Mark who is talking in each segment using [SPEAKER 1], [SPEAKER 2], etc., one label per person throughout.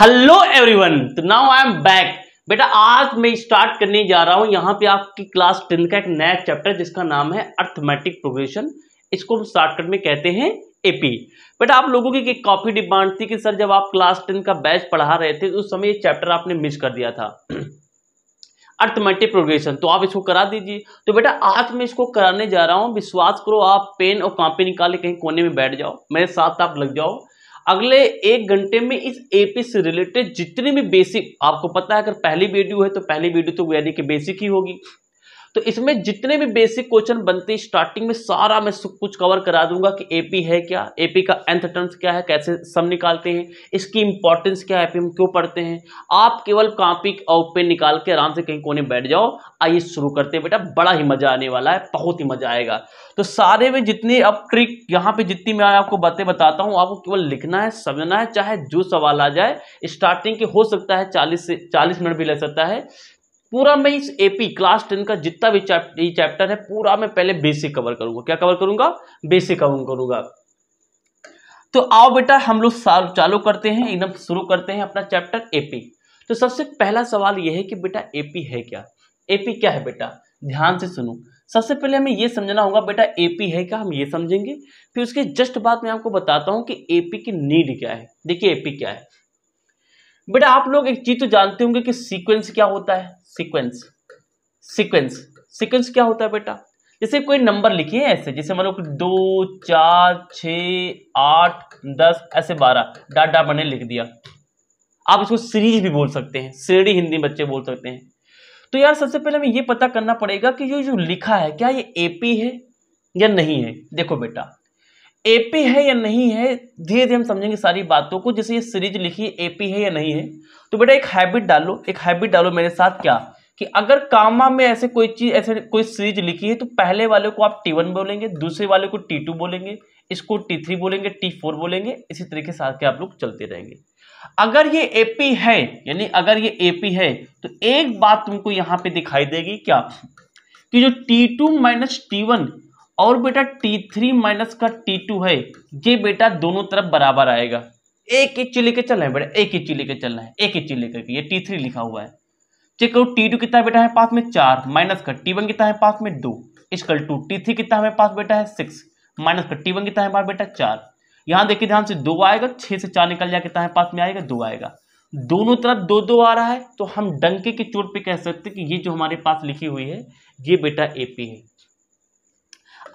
[SPEAKER 1] Hello everyone तो now I am back बेटा आज मैं स्टार्ट करने जा रहा हूं यहां पे आपकी क्लास टेंथ का एक नया चैप्टर जिसका नाम है अर्थमेटिक प्रोग्रेशन इसको हम शॉर्टकट में कहते हैं एपी बेटा आप लोगों की काफ़ी डिमांड थी कि सर जब आप क्लास टेन का बैच पढ़ा रहे थे उस समय ये चैप्टर आपने मिस कर दिया था अर्थमेटिक प्रोग्रेशन तो आप इसको करा दीजिए तो बेटा आज मैं इसको कराने जा रहा हूँ विश्वास करो आप पेन और कॉपी निकाले कहीं कोने में बैठ जाओ मेरे साथ आप लग जाओ अगले एक घंटे में इस एपी से रिलेटेड जितनी भी बेसिक आपको पता है अगर पहली वीडियो है तो पहली वीडियो तो यानी कि बेसिक ही होगी तो इसमें जितने भी बेसिक क्वेश्चन बनते हैं स्टार्टिंग में सारा मैं सब कुछ कवर करा दूंगा कि एपी है क्या एपी का एंथ टर्म्स क्या है कैसे सम निकालते हैं इसकी इंपॉर्टेंस क्या है एपी हम क्यों पढ़ते हैं आप केवल कापी और पेन निकाल के आराम से कहीं कोने बैठ जाओ आइए शुरू करते हैं बेटा बड़ा ही मजा आने वाला है बहुत ही मजा आएगा तो सारे में जितनी अब ट्रिक यहाँ पे जितनी मैं आपको बातें बताता हूँ आपको केवल लिखना है समझना है चाहे जो सवाल आ जाए स्टार्टिंग के हो सकता है चालीस से चालीस मिनट भी लग सकता है पूरा मैं इस एपी क्लास टेन का जितना भी चैप्टर है पूरा मैं पहले बेसिक कवर करूंगा क्या कवर करूंगा बेसिक कवर करूंगा तो आओ बेटा हम लोग चालू करते हैं एकदम शुरू करते हैं अपना चैप्टर एपी तो सबसे पहला सवाल यह है कि बेटा एपी है क्या एपी क्या है बेटा ध्यान से सुनो सबसे पहले हमें यह समझना होगा बेटा एपी है क्या हम ये समझेंगे फिर उसके जस्ट बाद में आपको बताता हूँ कि एपी की नीड क्या है देखिए एपी क्या है बेटा आप लोग एक चीज तो जानते होंगे कि सीक्वेंस क्या होता है सीक्वेंस सीक्वेंस सीक्वेंस क्या होता है बेटा जैसे कोई नंबर हैं ऐसे जैसे मान लो दो चार छ आठ दस ऐसे बारह डाटा मैंने लिख दिया आप इसको सीरीज भी बोल सकते हैं सीढ़ी हिंदी बच्चे बोल सकते हैं तो यार सबसे पहले हमें यह पता करना पड़ेगा कि जो जो लिखा है क्या ये एपी है या नहीं है देखो बेटा एपी है या नहीं है धीरे धीरे हम समझेंगे सारी बातों को जैसे ये सीरीज लिखी एपी है या नहीं है तो बेटा एक हैबिट डालो एक हैबिट डालो मेरे साथ क्या कि अगर कामा में ऐसे कोई चीज ऐसे कोई सीरीज लिखी है तो पहले वाले को आप टी वन बोलेंगे दूसरे वाले को टी टू बोलेंगे इसको टी थ्री बोलेंगे टी फोर बोलेंगे इसी तरीके से आके आप लोग चलते रहेंगे अगर ये एपी है यानी अगर ये एपी है तो एक बात तुमको यहाँ पे दिखाई देगी क्या कि जो T two minus T one और बेटा T3 थ्री माइनस का T2 है ये बेटा दोनों तरफ बराबर आएगा एक एक चीज लेके चलना है बेटा एक एक चीज लेके चलना है एक एक चीज लेकर के ये टी लिखा हुआ है चेक करो टी कितना है बेटा है पास में चार माइनस का टी कितना है पास में दो इसकल टू टी थ्री कितना हमें पास बेटा है सिक्स माइनस का टी वन कितना है पास बेटा चार यहाँ देखिए ध्यान से दो आएगा छः से चार निकल जाए कितना है पास में आएगा दो आएगा दोनों तरफ दो दो आ रहा है तो हम डंके की चोट पे कह सकते हैं कि ये जो हमारे पास लिखी हुई है ये बेटा एपी है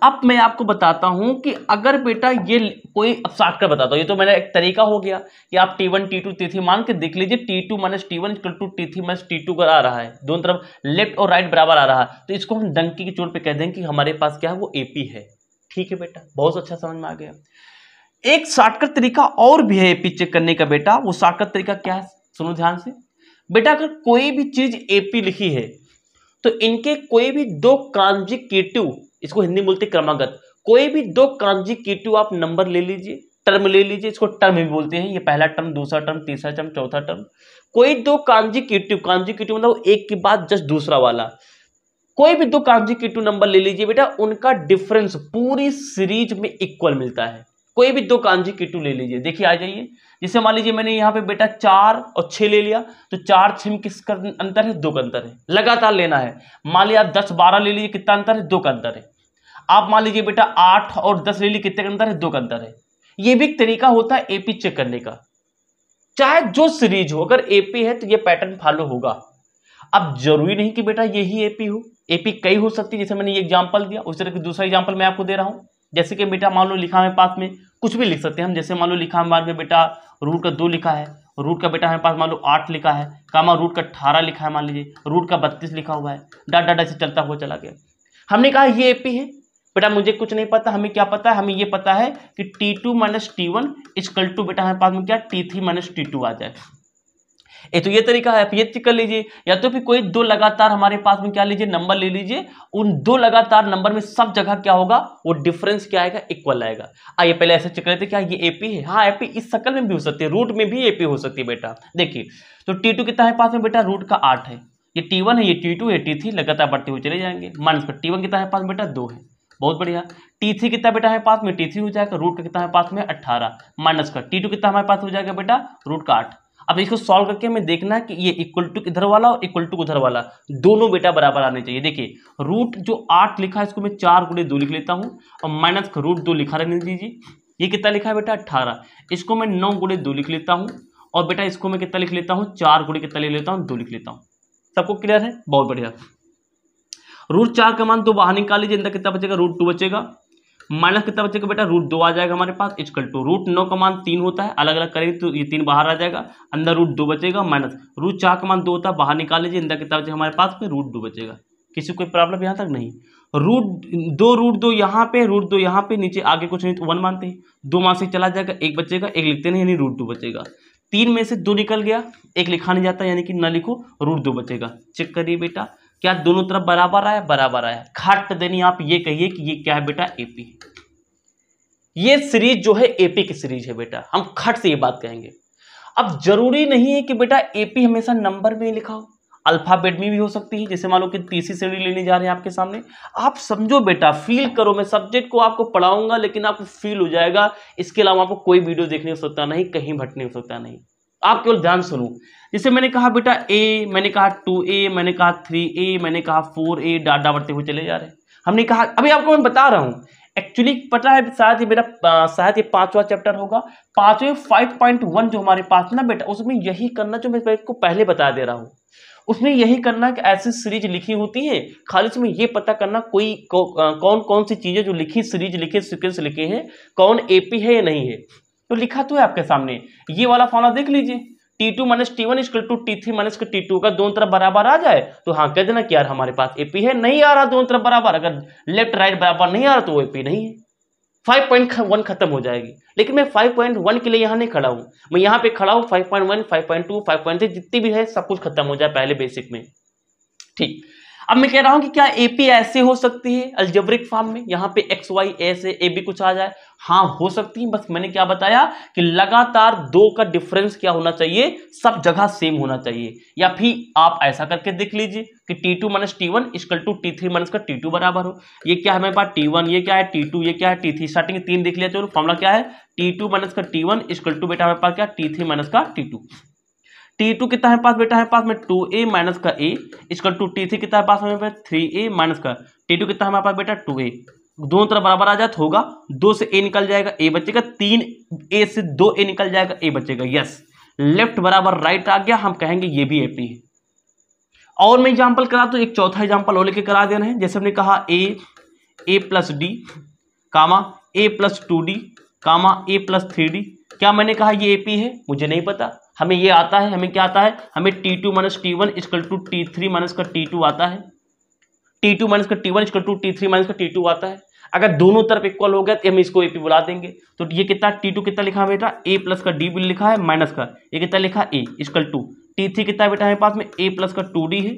[SPEAKER 1] अब मैं आपको बताता हूं कि अगर बेटा ये कोई अब साट कर बताता हूँ ये तो मेरा एक तरीका हो गया कि आप T one T two T three मान के देख लीजिए T two minus T one equal to T three minus T two का आ रहा है दोनों तरफ लेफ्ट और राइट बराबर आ रहा है तो इसको हम डंकी की चोट पे कह दें कि हमारे पास क्या है वो ए है ठीक है बेटा बहुत अच्छा समझ में आ गया एक शॉर्टकट तरीका और भी है एपी चेक करने का बेटा वो शॉर्टकट तरीका क्या है सुनो ध्यान से बेटा अगर कोई भी चीज एपी लिखी है तो इनके कोई भी दो कांजिकेटिव इसको हिंदी बोलते क्रमागत कोई भी दो कांजी कीटू आप नंबर ले लीजिए टर्म ले लीजिए इसको टर्म भी बोलते हैं ये पहला टर्म दूसरा टर्म तीसरा टर्म चौथा टर्म कोई दो कांजी कीटू कांजी कीटू मतलब एक के बाद जस्ट दूसरा वाला कोई भी दो कांजी कीटू नंबर ले लीजिए बेटा उनका डिफरेंस पूरी सीरीज में इक्वल मिलता है कोई भी दो कांजी किटू ले लीजिए देखिए आ जाइए जैसे मान लीजिए मैंने यहाँ पे बेटा चार और छः ले लिया तो चार छः में किस का अंतर है दो का अंतर है लगातार लेना है मान लिया आप दस बारह ले लीजिए कितना अंतर है दो का अंतर है आप मान लीजिए बेटा आठ और दस ले लीजिए कितने का अंतर है दो का अंतर है ये भी एक तरीका होता है एपी चेक करने का चाहे जो सीरीज हो अगर एपी है तो ये पैटर्न फॉलो होगा अब जरूरी नहीं कि बेटा यही एपी हो एपी कई हो सकती है जैसे मैंने ये एग्जाम्पल दिया उस तरह की दूसरा एग्जाम्पल मैं आपको दे रहा हूँ जैसे कि बेटा मान लो लिखा है पास में कुछ भी लिख सकते हैं हम जैसे मान लो लिखा हमारे पे बेटा रूट का दो लिखा है रूट का बेटा हमारे पास मान लो आठ लिखा है कामा रूट का अठारह लिखा है मान लीजिए रूट का बत्तीस लिखा हुआ है डा डा डा से चलता हुआ चला गया हमने कहा ये ए है बेटा मुझे कुछ नहीं पता हमें क्या पता है हमें ये पता है कि T two minus T one equal to बेटा हमारे पास में क्या T three minus T two आ जाए ये तो ये तरीका है आप ये कर लीजिए या तो फिर कोई दो लगातार हमारे पास में क्या लीजिए नंबर ले लीजिए उन दो लगातार नंबर में सब जगह क्या होगा वो डिफरेंस क्या आएगा इक्वल आएगा आइए पहले ऐसे चेक करते क्या ये एपी है हाँ एपी इस सकल में भी हो सकती है रूट में भी एपी हो सकती है बेटा देखिए तो टी टू कितना है पास में बेटा रूट का आठ है ये टी वन है ये टी टू है टी थ्री लगातार बढ़ते हुए चले जाएंगे माइनस पर टी वन कितना है पास बेटा दो है बहुत बढ़िया टी थ्री कितना बेटा है पास में टी थ्री हो जाएगा रूट का कितना है पास में अट्ठारह माइनस का टी टू कितना हमारे पास हो जाएगा बेटा रूट का आठ अब इसको सॉल्व करके हमें देखना कि ये इक्वल टू इधर वाला और इक्वल टू उधर वाला दोनों बेटा बराबर आने चाहिए देखिए रूट जो आठ लिखा है इसको मैं चार गुड़े दो लिख लेता हूँ और माइनस का रूट दो लिखा रहने दीजिए ये कितना लिखा है बेटा अट्ठारह इसको मैं नौ गुड़े दो लिख लेता हूँ और बेटा इसको मैं कितना लिख लेता हूँ चार गुड़े कितना लिख लेता हूँ दो लिख लेता हूँ सबको क्लियर है बहुत बढ़िया रूट चार का मान तो बाहर निकाल लीजिए अंदर कितना बचेगा रूट टू बचेगा माइनस कितना बचेगा बेटा रूट दो आ जाएगा हमारे पास इजकल टू रूट नौ का मान तीन होता है अलग अलग करेंगे तो ये तीन बाहर आ जाएगा अंदर रूट दो बचेगा माइनस रूट चार का मान दो होता है बाहर निकाल लीजिए अंदर कितना बचेगा हमारे पास में रूट दो बचेगा किसी कोई प्रॉब्लम यहाँ तक नहीं रूट दो रूट दो यहाँ पे रूट दो यहाँ पे नीचे आगे कुछ नहीं तो वन मानते हैं दो मान से चला जाएगा एक बचेगा एक लिखते नहीं यानी रूट दो बचेगा तीन में से दो निकल गया एक लिखा नहीं जाता यानी कि न लिखो रूट दो बचेगा चेक करिए बेटा क्या दोनों तरफ बराबर आया बराबर आया खट देनी आप ये कहिए कि ये क्या है बेटा एपी ये सीरीज जो है एपी की सीरीज है बेटा हम खट से ये बात कहेंगे अब जरूरी नहीं है कि बेटा एपी हमेशा नंबर में लिखा हो अल्फाबेट में भी हो सकती है जैसे मान लो कि तीसरी श्रेणी लेने जा रहे हैं आपके सामने आप समझो बेटा फील करो मैं सब्जेक्ट को आपको पढ़ाऊंगा लेकिन आपको फील हो जाएगा इसके अलावा आपको कोई वीडियो देखने हो सकता नहीं कहीं भटने हो सकता नहीं आप केवल ध्यान सुनो जैसे मैंने कहा बेटा ए मैंने कहा टू ए मैंने कहा थ्री ए मैंने कहा फोर ए डाटा बढ़ते हुए चले जा रहे हमने कहा अभी आपको मैं बता रहा हूँ एक्चुअली पता है शायद ये मेरा शायद ये पांचवा चैप्टर होगा पांचवें फाइव पॉइंट वन जो हमारे पास ना बेटा उसमें यही करना जो मैं आपको पहले बता दे रहा हूँ उसमें यही करना कि ऐसी सीरीज लिखी होती है खाली उसमें ये पता करना कोई कौ, कौन कौन सी चीज़ें जो लिखी सीरीज लिखे सीक्वेंस लिखे हैं कौन एपी है या नहीं है तो लिखा तो है आपके सामने ये वाला फॉर्मला देख लीजिए T two minus T one is equal to T three minus T two का दोनों तरफ बराबर आ जाए तो हाँ कह देना कि यार हमारे पास एपी है नहीं आ रहा दोनों तरफ बराबर अगर लेफ्ट राइट बराबर नहीं आ रहा तो वो एपी नहीं है फाइव पॉइंट वन खत्म हो जाएगी लेकिन मैं फाइव पॉइंट वन के लिए यहाँ नहीं खड़ा हूँ मैं यहाँ पे खड़ा हूँ five point one five point two five point three जितनी भी है सब कुछ खत्म हो जाए पहले बेसिक में ठीक अब मैं कह रहा हूं कि क्या एपी ऐसे हो सकती है अल्जेब्रिक फॉर्म में यहाँ पे एक्स वाई ऐसे ए बी कुछ आ जाए हाँ हो सकती है बस मैंने क्या बताया कि लगातार दो का डिफरेंस क्या होना चाहिए सब जगह सेम होना चाहिए या फिर आप ऐसा करके देख लीजिए कि T two minus T one is equal to T three minus का टी टू बराबर हो ये क्या है हमारे पास टी वन ये क्या है टी टू ये क्या है टी थ्री स्टार्टिंग तीन देख लिया चलो फॉर्मला क्या है टी टू माइनस का टी वन इजकल टू बेटा हमारे पास क्या टी थ्री माइनस का टी टू टी टू कितना है पास बेटा है पास में टू ए माइनस का ए इसका टू टी थ्री कितना है पास में थ्री ए माइनस का टी टू कितना है पास बेटा टू ए दोनों तरफ बराबर आ जाए तो होगा दो से ए निकल जाएगा ए बच्चे का तीन ए से दो ए निकल जाएगा ए बच्चे का यस लेफ्ट बराबर राइट आ गया हम कहेंगे ये भी ए पी है और मैं एग्जाम्पल करा तो एक चौथा एग्जाम्पल और लेके करा दे रहे हैं जैसे हमने कहा A A plus D comma A plus two D comma A plus three D क्या मैंने कहा ये ए पी है मुझे नहीं पता हमें ये आता है हमें क्या आता है हमें T two minus T one is equal to T three minus का टी टू आता है टी टू माइनस का T one is equal to T three minus का टी टू आता है अगर दोनों तरफ इक्वल हो गया तो हम इसको ए पी बुला देंगे तो ये कितना टी टू कितना लिखा है बेटा ए प्लस का डी लिखा है माइनस का ये कितना लिखा A is equal to T three कितना बेटा हमारे पास में ए प्लस का टू डी है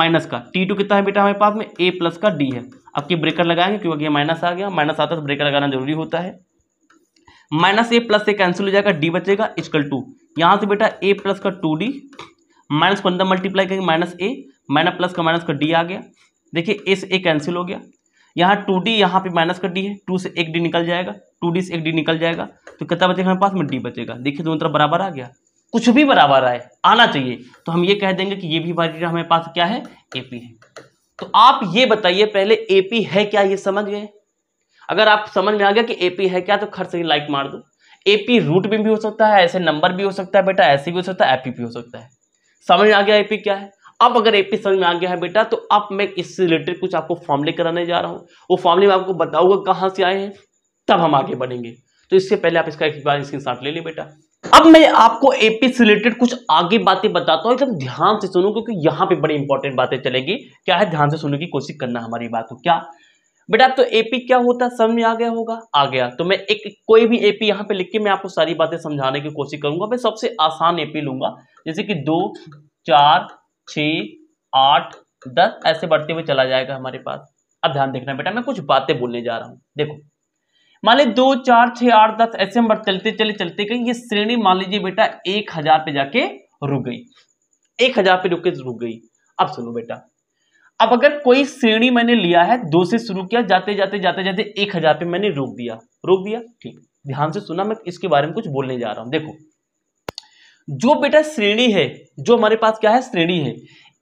[SPEAKER 1] माइनस का टी टू कितना है बेटा हमारे पास में ए प्लस का डी है अब की ब्रेकर लगाएंगे क्योंकि ये माइनस आ गया माइनस आता है तो ब्रेकर लगाना जरूरी होता है माइनस ए प्लस से कैंसिल हो जाएगा डी बचेगा इजकल टू यहाँ से बेटा ए प्लस का टू डी माइनस को अंदर मल्टीप्लाई करेंगे माइनस ए माइनस प्लस का माइनस का डी आ गया देखिए ए से ए कैंसिल हो गया यहाँ टू डी यहाँ पर माइनस का डी है टू से एक डी निकल जाएगा टू डी से एक डी निकल जाएगा तो कितना बचेगा हमारे पास में डी बचेगा देखिए दोनों तरफ बराबर आ गया कुछ भी बराबर आए आना चाहिए तो हम ये कह देंगे कि ये भी हमारी हमारे पास क्या है पी है तो आप ये बताइए पहले पी है क्या ये समझ गए अगर आप समझ में आ गया कि पी है क्या तो खर से लाइक मार दो एपी रूट में भी हो सकता है ऐसे नंबर भी हो सकता है बेटा ऐसे भी हो सकता है एपी भी हो सकता है समझ में आ गया एपी क्या है अब अगर एपी समझ में आ गया है बेटा तो अब मैं इससे रिलेटेड कुछ आपको फॉर्मले कराने जा रहा हूँ वो फॉर्मले में आपको बताऊंगा कहाँ से आए हैं तब हम आगे बढ़ेंगे तो इससे पहले आप इसका एक बार स्क्रीन ले लें बेटा अब मैं आपको एपी से रिलेटेड कुछ आगे बातें बताता हूँ एकदम ध्यान से सुनो क्योंकि यहाँ पे बड़ी इंपॉर्टेंट बातें चलेगी क्या है ध्यान से सुनने की कोशिश करना हमारी बात को क्या बेटा आप तो एपी क्या होता है समझ में आ गया होगा आ गया तो मैं एक कोई भी एपी यहाँ पे लिख के मैं आपको सारी बातें समझाने की कोशिश करूंगा मैं सबसे आसान एपी लूंगा जैसे कि दो चार छ आठ दस ऐसे बढ़ते हुए चला जाएगा हमारे पास अब ध्यान देखना बेटा मैं कुछ बातें बोलने जा रहा हूँ देखो मान ली दो चार छ आठ दस ऐसे हम चलते चले चलते गए ये श्रेणी मान लीजिए बेटा एक हजार पे जाके रुक गई एक हजार पे रुक के रुक गई अब सुनो बेटा अब अगर कोई श्रेणी मैंने लिया है दो से शुरू किया जाते जाते जाते जाते एक हजार पे मैंने रोक दिया रोक दिया ठीक ध्यान से सुना मैं इसके बारे में कुछ बोलने जा रहा हूं देखो जो बेटा श्रेणी है जो हमारे पास क्या है श्रेणी है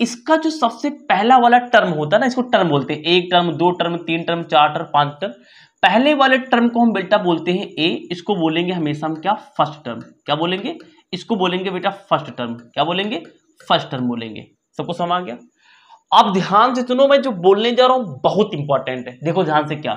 [SPEAKER 1] इसका जो सबसे पहला वाला टर्म होता है ना इसको टर्म बोलते हैं एक टर्म दो टर्म तीन टर्म चार टर्म पांच टर्म पहले वाले टर्म को हम बेटा बोलते हैं ए इसको बोलेंगे हमेशा हम क्या फर्स्ट टर्म क्या बोलेंगे इसको बोलेंगे बेटा फर्स्ट टर्म क्या बोलेंगे फर्स्ट टर्म बोलेंगे सबको समझ आ गया आप ध्यान से सुनो मैं जो बोलने जा रहा हूं बहुत इंपॉर्टेंट है देखो ध्यान से क्या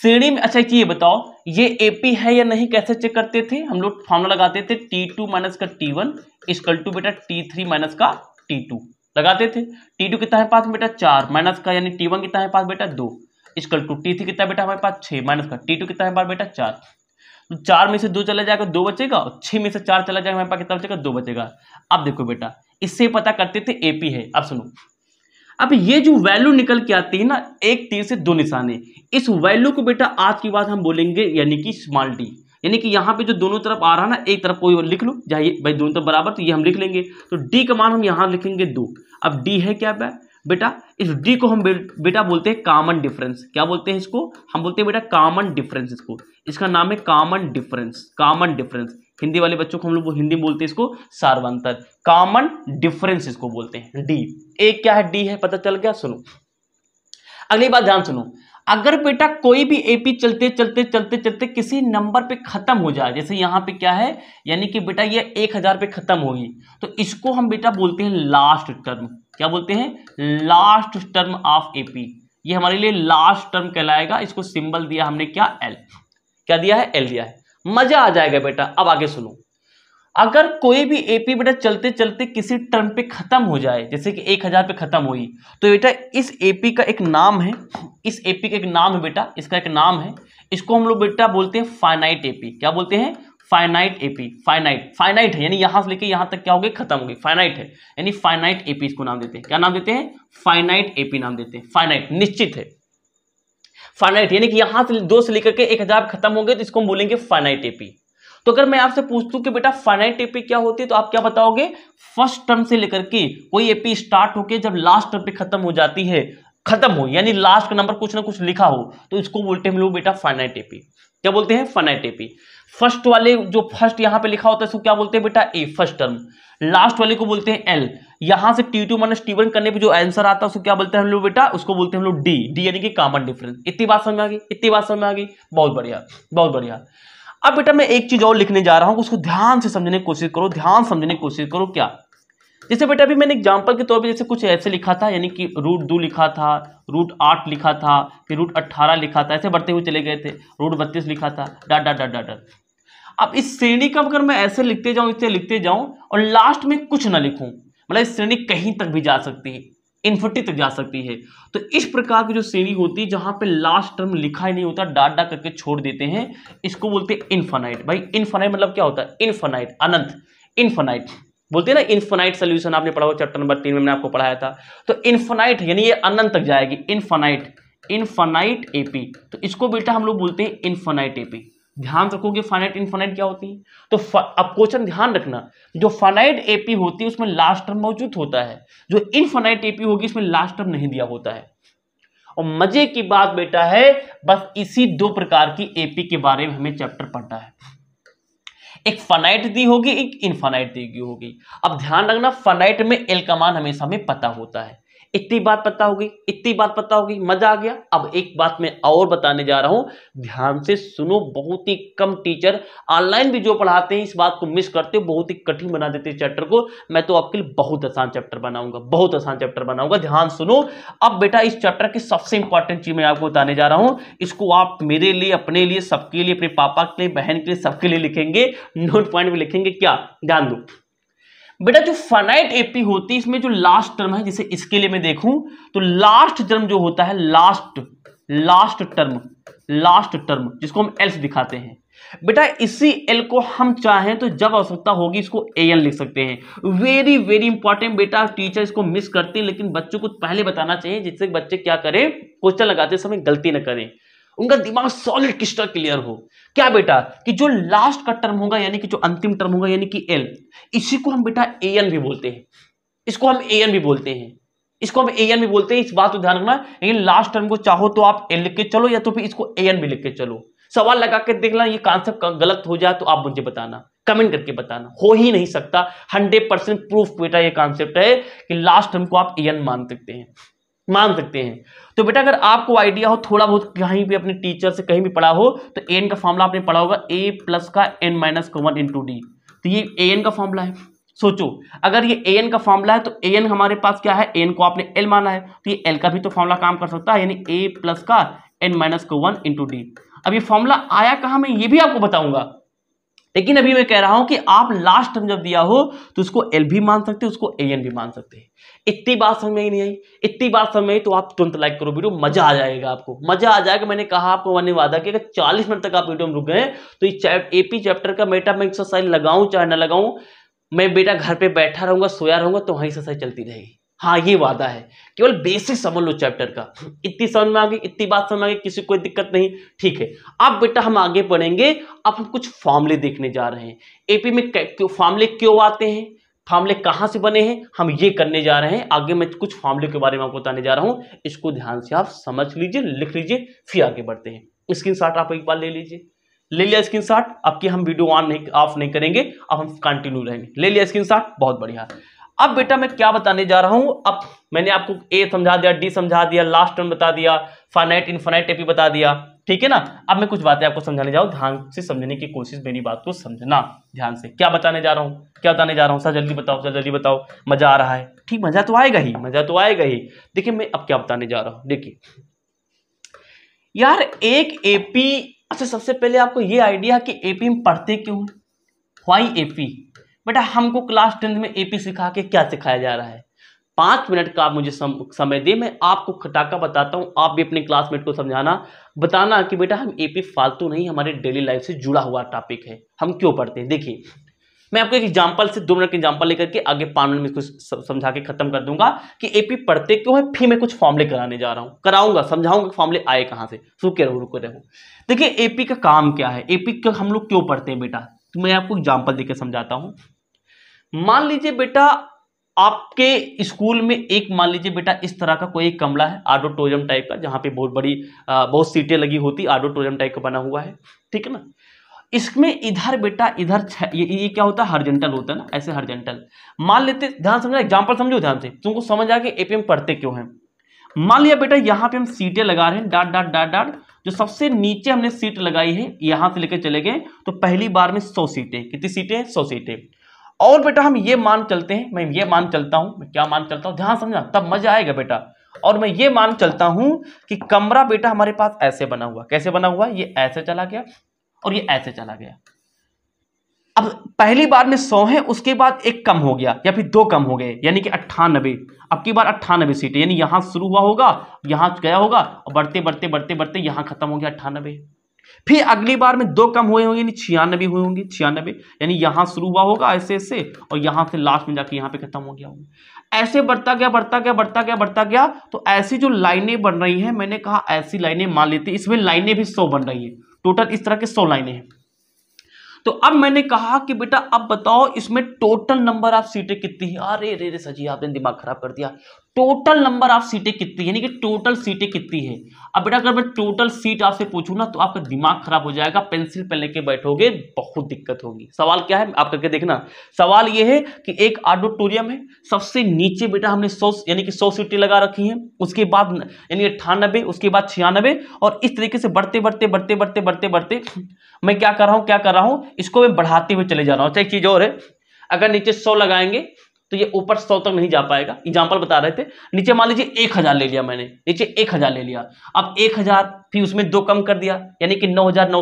[SPEAKER 1] श्रेणी में अच्छा ये बताओ ये एपी है या नहीं कैसे चेक करते थे हम लोग फॉर्मूला लगाते थे टी टू माइनस का टी वन इजकल टू बेटा टी थ्री माइनस का टी टू लगाते थे टी टू कितना है पास बेटा चार माइनस का यानी टी वन कितना है पास बेटा दो इजकल टू टी थ्री कितना बेटा हमारे पास छः माइनस का टी टू कितना है पास बेटा चार तो चार में से दो चला जाएगा दो बचेगा और छः में से चार चला जाएगा हमारे पास कितना बचेगा दो बचेगा अब देखो बेटा इससे पता करते थे एपी है अब सुनो अब ये जो वैल्यू निकल के आती है ना एक तीर से दो निशाने इस वैल्यू को बेटा आज की बात हम बोलेंगे यानी कि स्मॉल डी यानी कि यहाँ पे जो दोनों तरफ आ रहा है ना एक तरफ कोई लिख लो चाहिए भाई दोनों तरफ बराबर तो ये हम लिख लेंगे तो डी का मान हम यहाँ लिखेंगे दो अब डी है क्या है बेटा इस डी को हम बेटा बोलते हैं कॉमन डिफरेंस क्या बोलते हैं इसको हम बोलते हैं बेटा कॉमन डिफरेंस इसको इसका नाम है common difference common difference Hindi वाले बच्चों को हम लोग हिंदी बोलते हैं इसको सार्वंतर कॉमन डिफरेंस इसको बोलते हैं डी एक क्या है डी है पता चल गया सुनो अगली बात ध्यान सुनो अगर बेटा कोई भी एपी चलते चलते चलते चलते किसी नंबर पे खत्म हो जाए जैसे यहां पे क्या है यानी कि बेटा ये एक हजार पे खत्म होगी तो इसको हम बेटा बोलते हैं लास्ट टर्म क्या बोलते हैं लास्ट टर्म ऑफ एपी ये हमारे लिए लास्ट टर्म कहलाएगा इसको सिंबल दिया हमने क्या एल क्या दिया है एल दिया है मजा आ जाएगा बेटा अब आगे सुनो अगर कोई भी एपी बेटा चलते चलते किसी टर्म पे खत्म हो जाए जैसे कि एक हजार पे खत्म हुई तो बेटा इस एपी का एक नाम है इस एपी का एक नाम है बेटा इसका एक नाम है इसको हम लोग बेटा बोलते हैं फाइनाइट एपी क्या बोलते हैं फाइनाइट एपी फाइनाइट फाइनाइट है यानी यहां से लेके यहां तक क्या हो गया खत्म हो गई फाइनाइट है यानी फाइनाइट एपी इसको नाम देते हैं क्या नाम देते हैं फाइनाइट एपी नाम देते हैं फाइनाइट निश्चित है फाइनाइट यानी कि यहां से दो से लेकर के एक हजार खत्म होंगे तो इसको हम बोलेंगे फाइनाइट एपी तो अगर मैं आपसे पूछता हूं कि बेटा फाइनाइट एपी क्या होती है तो आप क्या बताओगे फर्स्ट टर्म से लेकर के कोई एपी स्टार्ट होकर जब लास्ट टर्म पे खत्म हो जाती है खत्म हो यानी लास्ट का नंबर कुछ ना कुछ लिखा हो तो इसको बोलते हैं हम लोग बेटा फाइनाइट एपी क्या बोलते हैं फाइनाइट एपी फर्स्ट वाले जो फर्स्ट यहाँ पे लिखा होता है उसको क्या बोलते हैं बेटा ए फर्स्ट टर्म लास्ट वाले को बोलते हैं एल यहां से T two minus T one करने पर जो आंसर आता है उसको क्या बोलते हैं हम लोग बेटा उसको बोलते हैं हम लोग डी डी यानी कि कॉमन डिफरेंस इतनी बात समझ में आ गई इतनी बात समझ में आ गई बहुत बढ़िया बहुत बढ़िया अब बेटा मैं एक चीज और लिखने जा रहा हूं उसको ध्यान से समझने की कोशिश करो ध्यान समझने की कोशिश करो क्या जैसे बेटा अभी मैंने एग्जाम्पल के तौर पर जैसे कुछ ऐसे लिखा था यानी कि रूट दो लिखा था रूट आठ लिखा था फिर रूट अट्ठारह लिखा था ऐसे बढ़ते हुए चले गए थे रूट बत्तीस लिखा था डॉट डॉट डॉट डॉट अब इस श्रेणी का अगर मैं ऐसे लिखते जाऊं इसे लिखते जाऊं और लास्ट में कुछ ना लिखूं मतलब श्रेणी कहीं तक भी जा सकती है इन्फिटी तक जा सकती है तो इस प्रकार की जो श्रेणी होती है जहां पे लास्ट टर्म लिखा ही नहीं होता डाट डा करके छोड़ देते हैं इसको बोलते हैं इन्फानाइट भाई इन्फोनाइट मतलब क्या होता है इन्फानाइट अनंत इन्फानाइट बोलते हैं ना इन्फोनाइट सोल्यूशन आपने पढ़ा हुआ चैप्टर नंबर तीन में मैंने आपको पढ़ाया था तो इन्फानाइट यानी ये अनंत तक जाएगी इन्फानाइट इन्फानाइट एपी तो इसको बेटा हम लोग बोलते हैं इन्फानाइट एपी ध्यान रखोगे फाइनाइट इनफाइनाइट क्या होती है तो अब क्वेश्चन ध्यान रखना जो फाइनाइट एपी होती है उसमें लास्ट टर्म मौजूद होता है जो इनफाइनाइट एपी होगी उसमें लास्ट टर्म नहीं दिया होता है और मजे की बात बेटा है बस इसी दो प्रकार की एपी के बारे में हमें चैप्टर पढ़ना है एक फनाइट दी होगी एक इनफाइनाइट दी होगी अब ध्यान रखना फनाइट में एल का मान हमेशा हमें पता होता है इतनी बात पता होगी इतनी बात पता होगी मजा आ गया अब एक बात मैं और बताने जा रहा हूं ध्यान से सुनो बहुत ही कम टीचर ऑनलाइन भी जो पढ़ाते हैं इस बात को मिस करते हो बहुत ही कठिन बना देते हैं चैप्टर को मैं तो आपके लिए बहुत आसान चैप्टर बनाऊंगा बहुत आसान चैप्टर बनाऊंगा ध्यान सुनो अब बेटा इस चैप्टर की सबसे इंपॉर्टेंट चीज मैं आपको बताने जा रहा हूं इसको आप मेरे लिए अपने लिए सबके लिए अपने पापा के लिए बहन के लिए सबके लिए लिखेंगे नोट पॉइंट में लिखेंगे क्या ध्यान दो बेटा जो फनाइट एपी होती है इसमें जो लास्ट टर्म है जिसे इसके लिए मैं देखूं तो लास्ट टर्म जो होता है last last term last term जिसको हम एल्स दिखाते हैं बेटा इसी एल को हम चाहें तो जब आवश्यकता होगी इसको ए एन लिख सकते हैं वेरी वेरी इंपॉर्टेंट बेटा टीचर इसको मिस करते हैं लेकिन बच्चों को पहले बताना चाहिए जिससे बच्चे क्या करें क्वेश्चन लगाते समय गलती ना करें उनका दिमाग सॉलिड क्रिस्टल क्लियर हो क्या बेटा कि जो लास्ट का टर्म होगा यानी कि जो अंतिम टर्म होगा यानी कि एल इसी को हम बेटा ए एन भी बोलते हैं इसको हम ए एन भी बोलते हैं इसको हम ए एन भी बोलते हैं इस बात को ध्यान रखना लेकिन लास्ट टर्म को चाहो तो आप एल लिख के चलो या तो फिर इसको ए एन भी लिख के चलो सवाल लगा के देखना ये कॉन्सेप्ट गलत हो जाए तो आप मुझे बताना कमेंट करके बताना हो ही नहीं सकता हंड्रेड परसेंट प्रूफ बेटा ये कॉन्सेप्ट है कि लास्ट टर्म को आप एन मान सकते हैं मान सकते हैं तो बेटा अगर आपको आइडिया हो थोड़ा बहुत कहीं भी अपने टीचर से कहीं भी पढ़ा हो तो एन का फॉर्मूला आपने पढ़ा होगा ए प्लस का एन माइनस का वन इंटू डी तो ये ए एन का फॉर्मूला है सोचो अगर ये ए एन का फॉर्मूला है तो ए एन हमारे पास क्या है एन को आपने एल माना है तो ये एल का भी तो फॉर्मूला काम कर सकता है यानी ए प्लस का एन माइनस का वन इंटू डी अब ये फॉर्मूला आया कहाँ मैं ये भी आपको बताऊंगा लेकिन अभी मैं कह रहा हूं कि आप लास्ट टर्म जब दिया हो तो उसको एल भी मान सकते हैं उसको ए एन भी मान सकते हैं इतनी बात समझ में ही नहीं आई इतनी बात समझ में आई तो आप तुरंत लाइक करो वीडियो मजा आ जाएगा आपको मजा आ जाएगा मैंने कहा आपको मैंने वादा कि अगर चालीस मिनट तक आप वीडियो में रुक गए तो एपी चैप्टर का मेटा मैं एक्सरसाइज लगाऊं चाहे ना लगाऊं मैं बेटा घर पे बैठा रहूंगा सोया रहूंगा तो वहीं एक्सरसाइज चलती रहेगी हाँ ये वादा है केवल बेसिक समझ लो चैप्टर का इतनी समझ में आ गई इतनी बात समझ में आ गई किसी कोई दिक्कत नहीं ठीक है अब बेटा हम आगे पढ़ेंगे अब हम कुछ फॉर्मले देखने जा रहे हैं एपी में फॉर्मले क्यों आते हैं फॉर्मले कहाँ से बने हैं हम ये करने जा रहे हैं आगे मैं कुछ फॉर्मले के बारे में आपको बताने जा रहा हूँ इसको ध्यान से आप समझ लीजिए लिख लीजिए फिर आगे बढ़ते हैं स्क्रीन शॉट आप एक बार ले लीजिए ले लिया स्क्रीन शॉट अब की हम वीडियो ऑन नहीं ऑफ नहीं करेंगे अब हम कंटिन्यू रहेंगे ले लिया स्क्रीन शॉट बहुत बढ़िया अब बेटा मैं क्या बताने जा रहा हूं अब मैंने आपको ए समझा दिया डी समझा दिया लास्ट टर्म बता दिया फाइनाइट इनफाइनाइट एपी बता दिया ठीक है ना अब मैं कुछ बातें आपको समझाने जाऊँ ध्यान से समझने की कोशिश मेरी बात को समझना ध्यान से क्या बताने जा रहा हूँ क्या बताने जा रहा हूँ सर जल्दी बताओ सर जल्दी बताओ मजा आ रहा है ठीक मजा तो आएगा ही मजा तो आएगा ही देखिए मैं अब क्या बताने जा रहा हूँ देखिए यार एक एपी अच्छा सबसे पहले आपको ये आइडिया कि एपी में पढ़ते क्यों वाई एपी बेटा हमको क्लास टेंथ में एपी सिखा के क्या सिखाया जा रहा है पाँच मिनट का आप मुझे सम, समय दे मैं आपको खटाका बताता हूँ आप भी अपने क्लासमेट को समझाना बताना कि बेटा हम एपी फालतू नहीं हमारे डेली लाइफ से जुड़ा हुआ टॉपिक है हम क्यों पढ़ते हैं देखिए मैं आपको एक एग्जाम्पल से दो मिनट के एग्जाम्पल लेकर के आगे पाँच मिनट में इसको समझा के खत्म कर दूंगा कि एपी पढ़ते क्यों है फिर मैं कुछ फॉर्मले कराने जा रहा हूँ कराऊंगा समझाऊंगा फॉर्मले आए कहाँ से रुके रहो रुके रहो देखिए एपी का काम क्या है एपी का हम लोग क्यों पढ़ते हैं बेटा मैं आपको एग्जाम्पल देकर समझाता हूँ मान लीजिए बेटा आपके स्कूल में एक मान लीजिए बेटा इस तरह का कोई एक कमरा है आडोटोरियम टाइप का जहां पे बहुत बड़ी बहुत सीटें लगी होती आडोटोरियम टाइप का बना हुआ है ठीक है ना इसमें इधर बेटा इधर ये, ये क्या होता है हर्जेंटल होता है ना ऐसे हर्जेंटल मान लेते ध्यान समझ एग्जाम्पल समझो ध्यान से तुमको समझ आ गया एपीएम पढ़ते क्यों है मान लिया बेटा यहाँ पे हम सीटें लगा रहे हैं डाट डाट डाट डाट जो सबसे नीचे हमने सीट लगाई है यहां से लेकर चले गए तो पहली बार में सौ सीटें कितनी सीटें सौ सीटें और बेटा हम ये मान चलते हैं मैं ये मान चलता हूं मैं क्या मान चलता हूं ध्यान समझना तब मजा आएगा बेटा और मैं ये मान चलता हूं कि कमरा बेटा हमारे पास ऐसे बना हुआ कैसे बना हुआ ये ऐसे चला गया और ये ऐसे चला गया अब पहली बार में सौ है उसके बाद एक कम हो गया या फिर दो कम हो गए यानी कि अट्ठानबे अब की बार अट्ठानबे सीटें यानी यहां शुरू हुआ होगा यहां गया होगा और बढ़ते बढ़ते बढ़ते बढ़ते यहां खत्म हो गया अट्ठानबे फिर अगली बार में दो कम हुए होंगे यानी छियानबे हुए होंगे छियानबे यानी यहाँ शुरू हुआ होगा ऐसे ऐसे और यहाँ से लास्ट में जाके यहाँ पे खत्म हो गया होगा ऐसे बढ़ता गया बढ़ता गया बढ़ता गया बढ़ता गया तो ऐसी जो लाइनें बन रही हैं मैंने कहा ऐसी लाइनें मान लेते इसमें लाइनें भी सौ बन रही है टोटल इस तरह के सौ लाइनें हैं तो अब मैंने कहा कि बेटा अब बताओ इसमें टोटल नंबर ऑफ सीटें कितनी है अरे रे रे सजी आपने दिमाग खराब कर दिया टोटल नंबर ऑफ सीटें कितनी यानी कि टोटल सीटें कितनी है अब बेटा अगर मैं टोटल सीट आपसे पूछूं ना तो आपका दिमाग खराब हो जाएगा पेंसिल पे लेके बैठोगे बहुत दिक्कत होगी सवाल क्या है आप करके देखना सवाल यह है कि एक ऑडिटोरियम है सबसे नीचे बेटा हमने सौ यानी कि सौ सीटें लगा रखी हैं उसके बाद यानी अट्ठानबे उसके बाद छियानबे और इस तरीके से बढ़ते बढ़ते बढ़ते बढ़ते बढ़ते बढ़ते मैं क्या कर रहा हूँ क्या कर रहा हूँ इसको मैं बढ़ाते हुए चले जा रहा हूँ अच्छा, एक चीज़ और है अगर नीचे सौ लगाएंगे तो ये ऊपर सौ तक नहीं जा पाएगा एग्जाम्पल बता रहे थे नीचे मान लीजिए एक हजार ले लिया मैंने नीचे एक हजार ले लिया अब एक हजार फिर उसमें दो कम कर दिया यानी कि नौ हजार नौ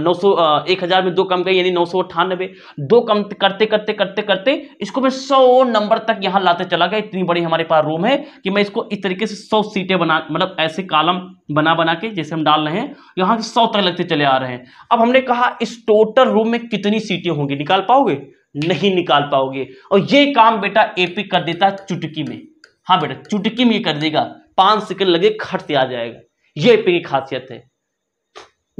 [SPEAKER 1] नौ सौ एक हजार में दो कम गई यानी नौ सौ अट्ठानबे दो कम करते करते करते करते इसको मैं सौ नंबर तक यहाँ लाते चला गया इतनी बड़ी हमारे पास रूम है कि मैं इसको इस तरीके से सौ सीटें बना मतलब ऐसे कालम बना बना के जैसे हम डाल रहे हैं यहाँ से सौ तक लगते चले आ रहे हैं अब हमने कहा इस टोटल रूम में कितनी सीटें होंगी निकाल पाओगे नहीं निकाल पाओगे और ये काम बेटा एपी कर देता है चुटकी में हाँ बेटा चुटकी में कर देगा पांच सेकंड लगे खट से आ जाएगा ये एपी की खासियत है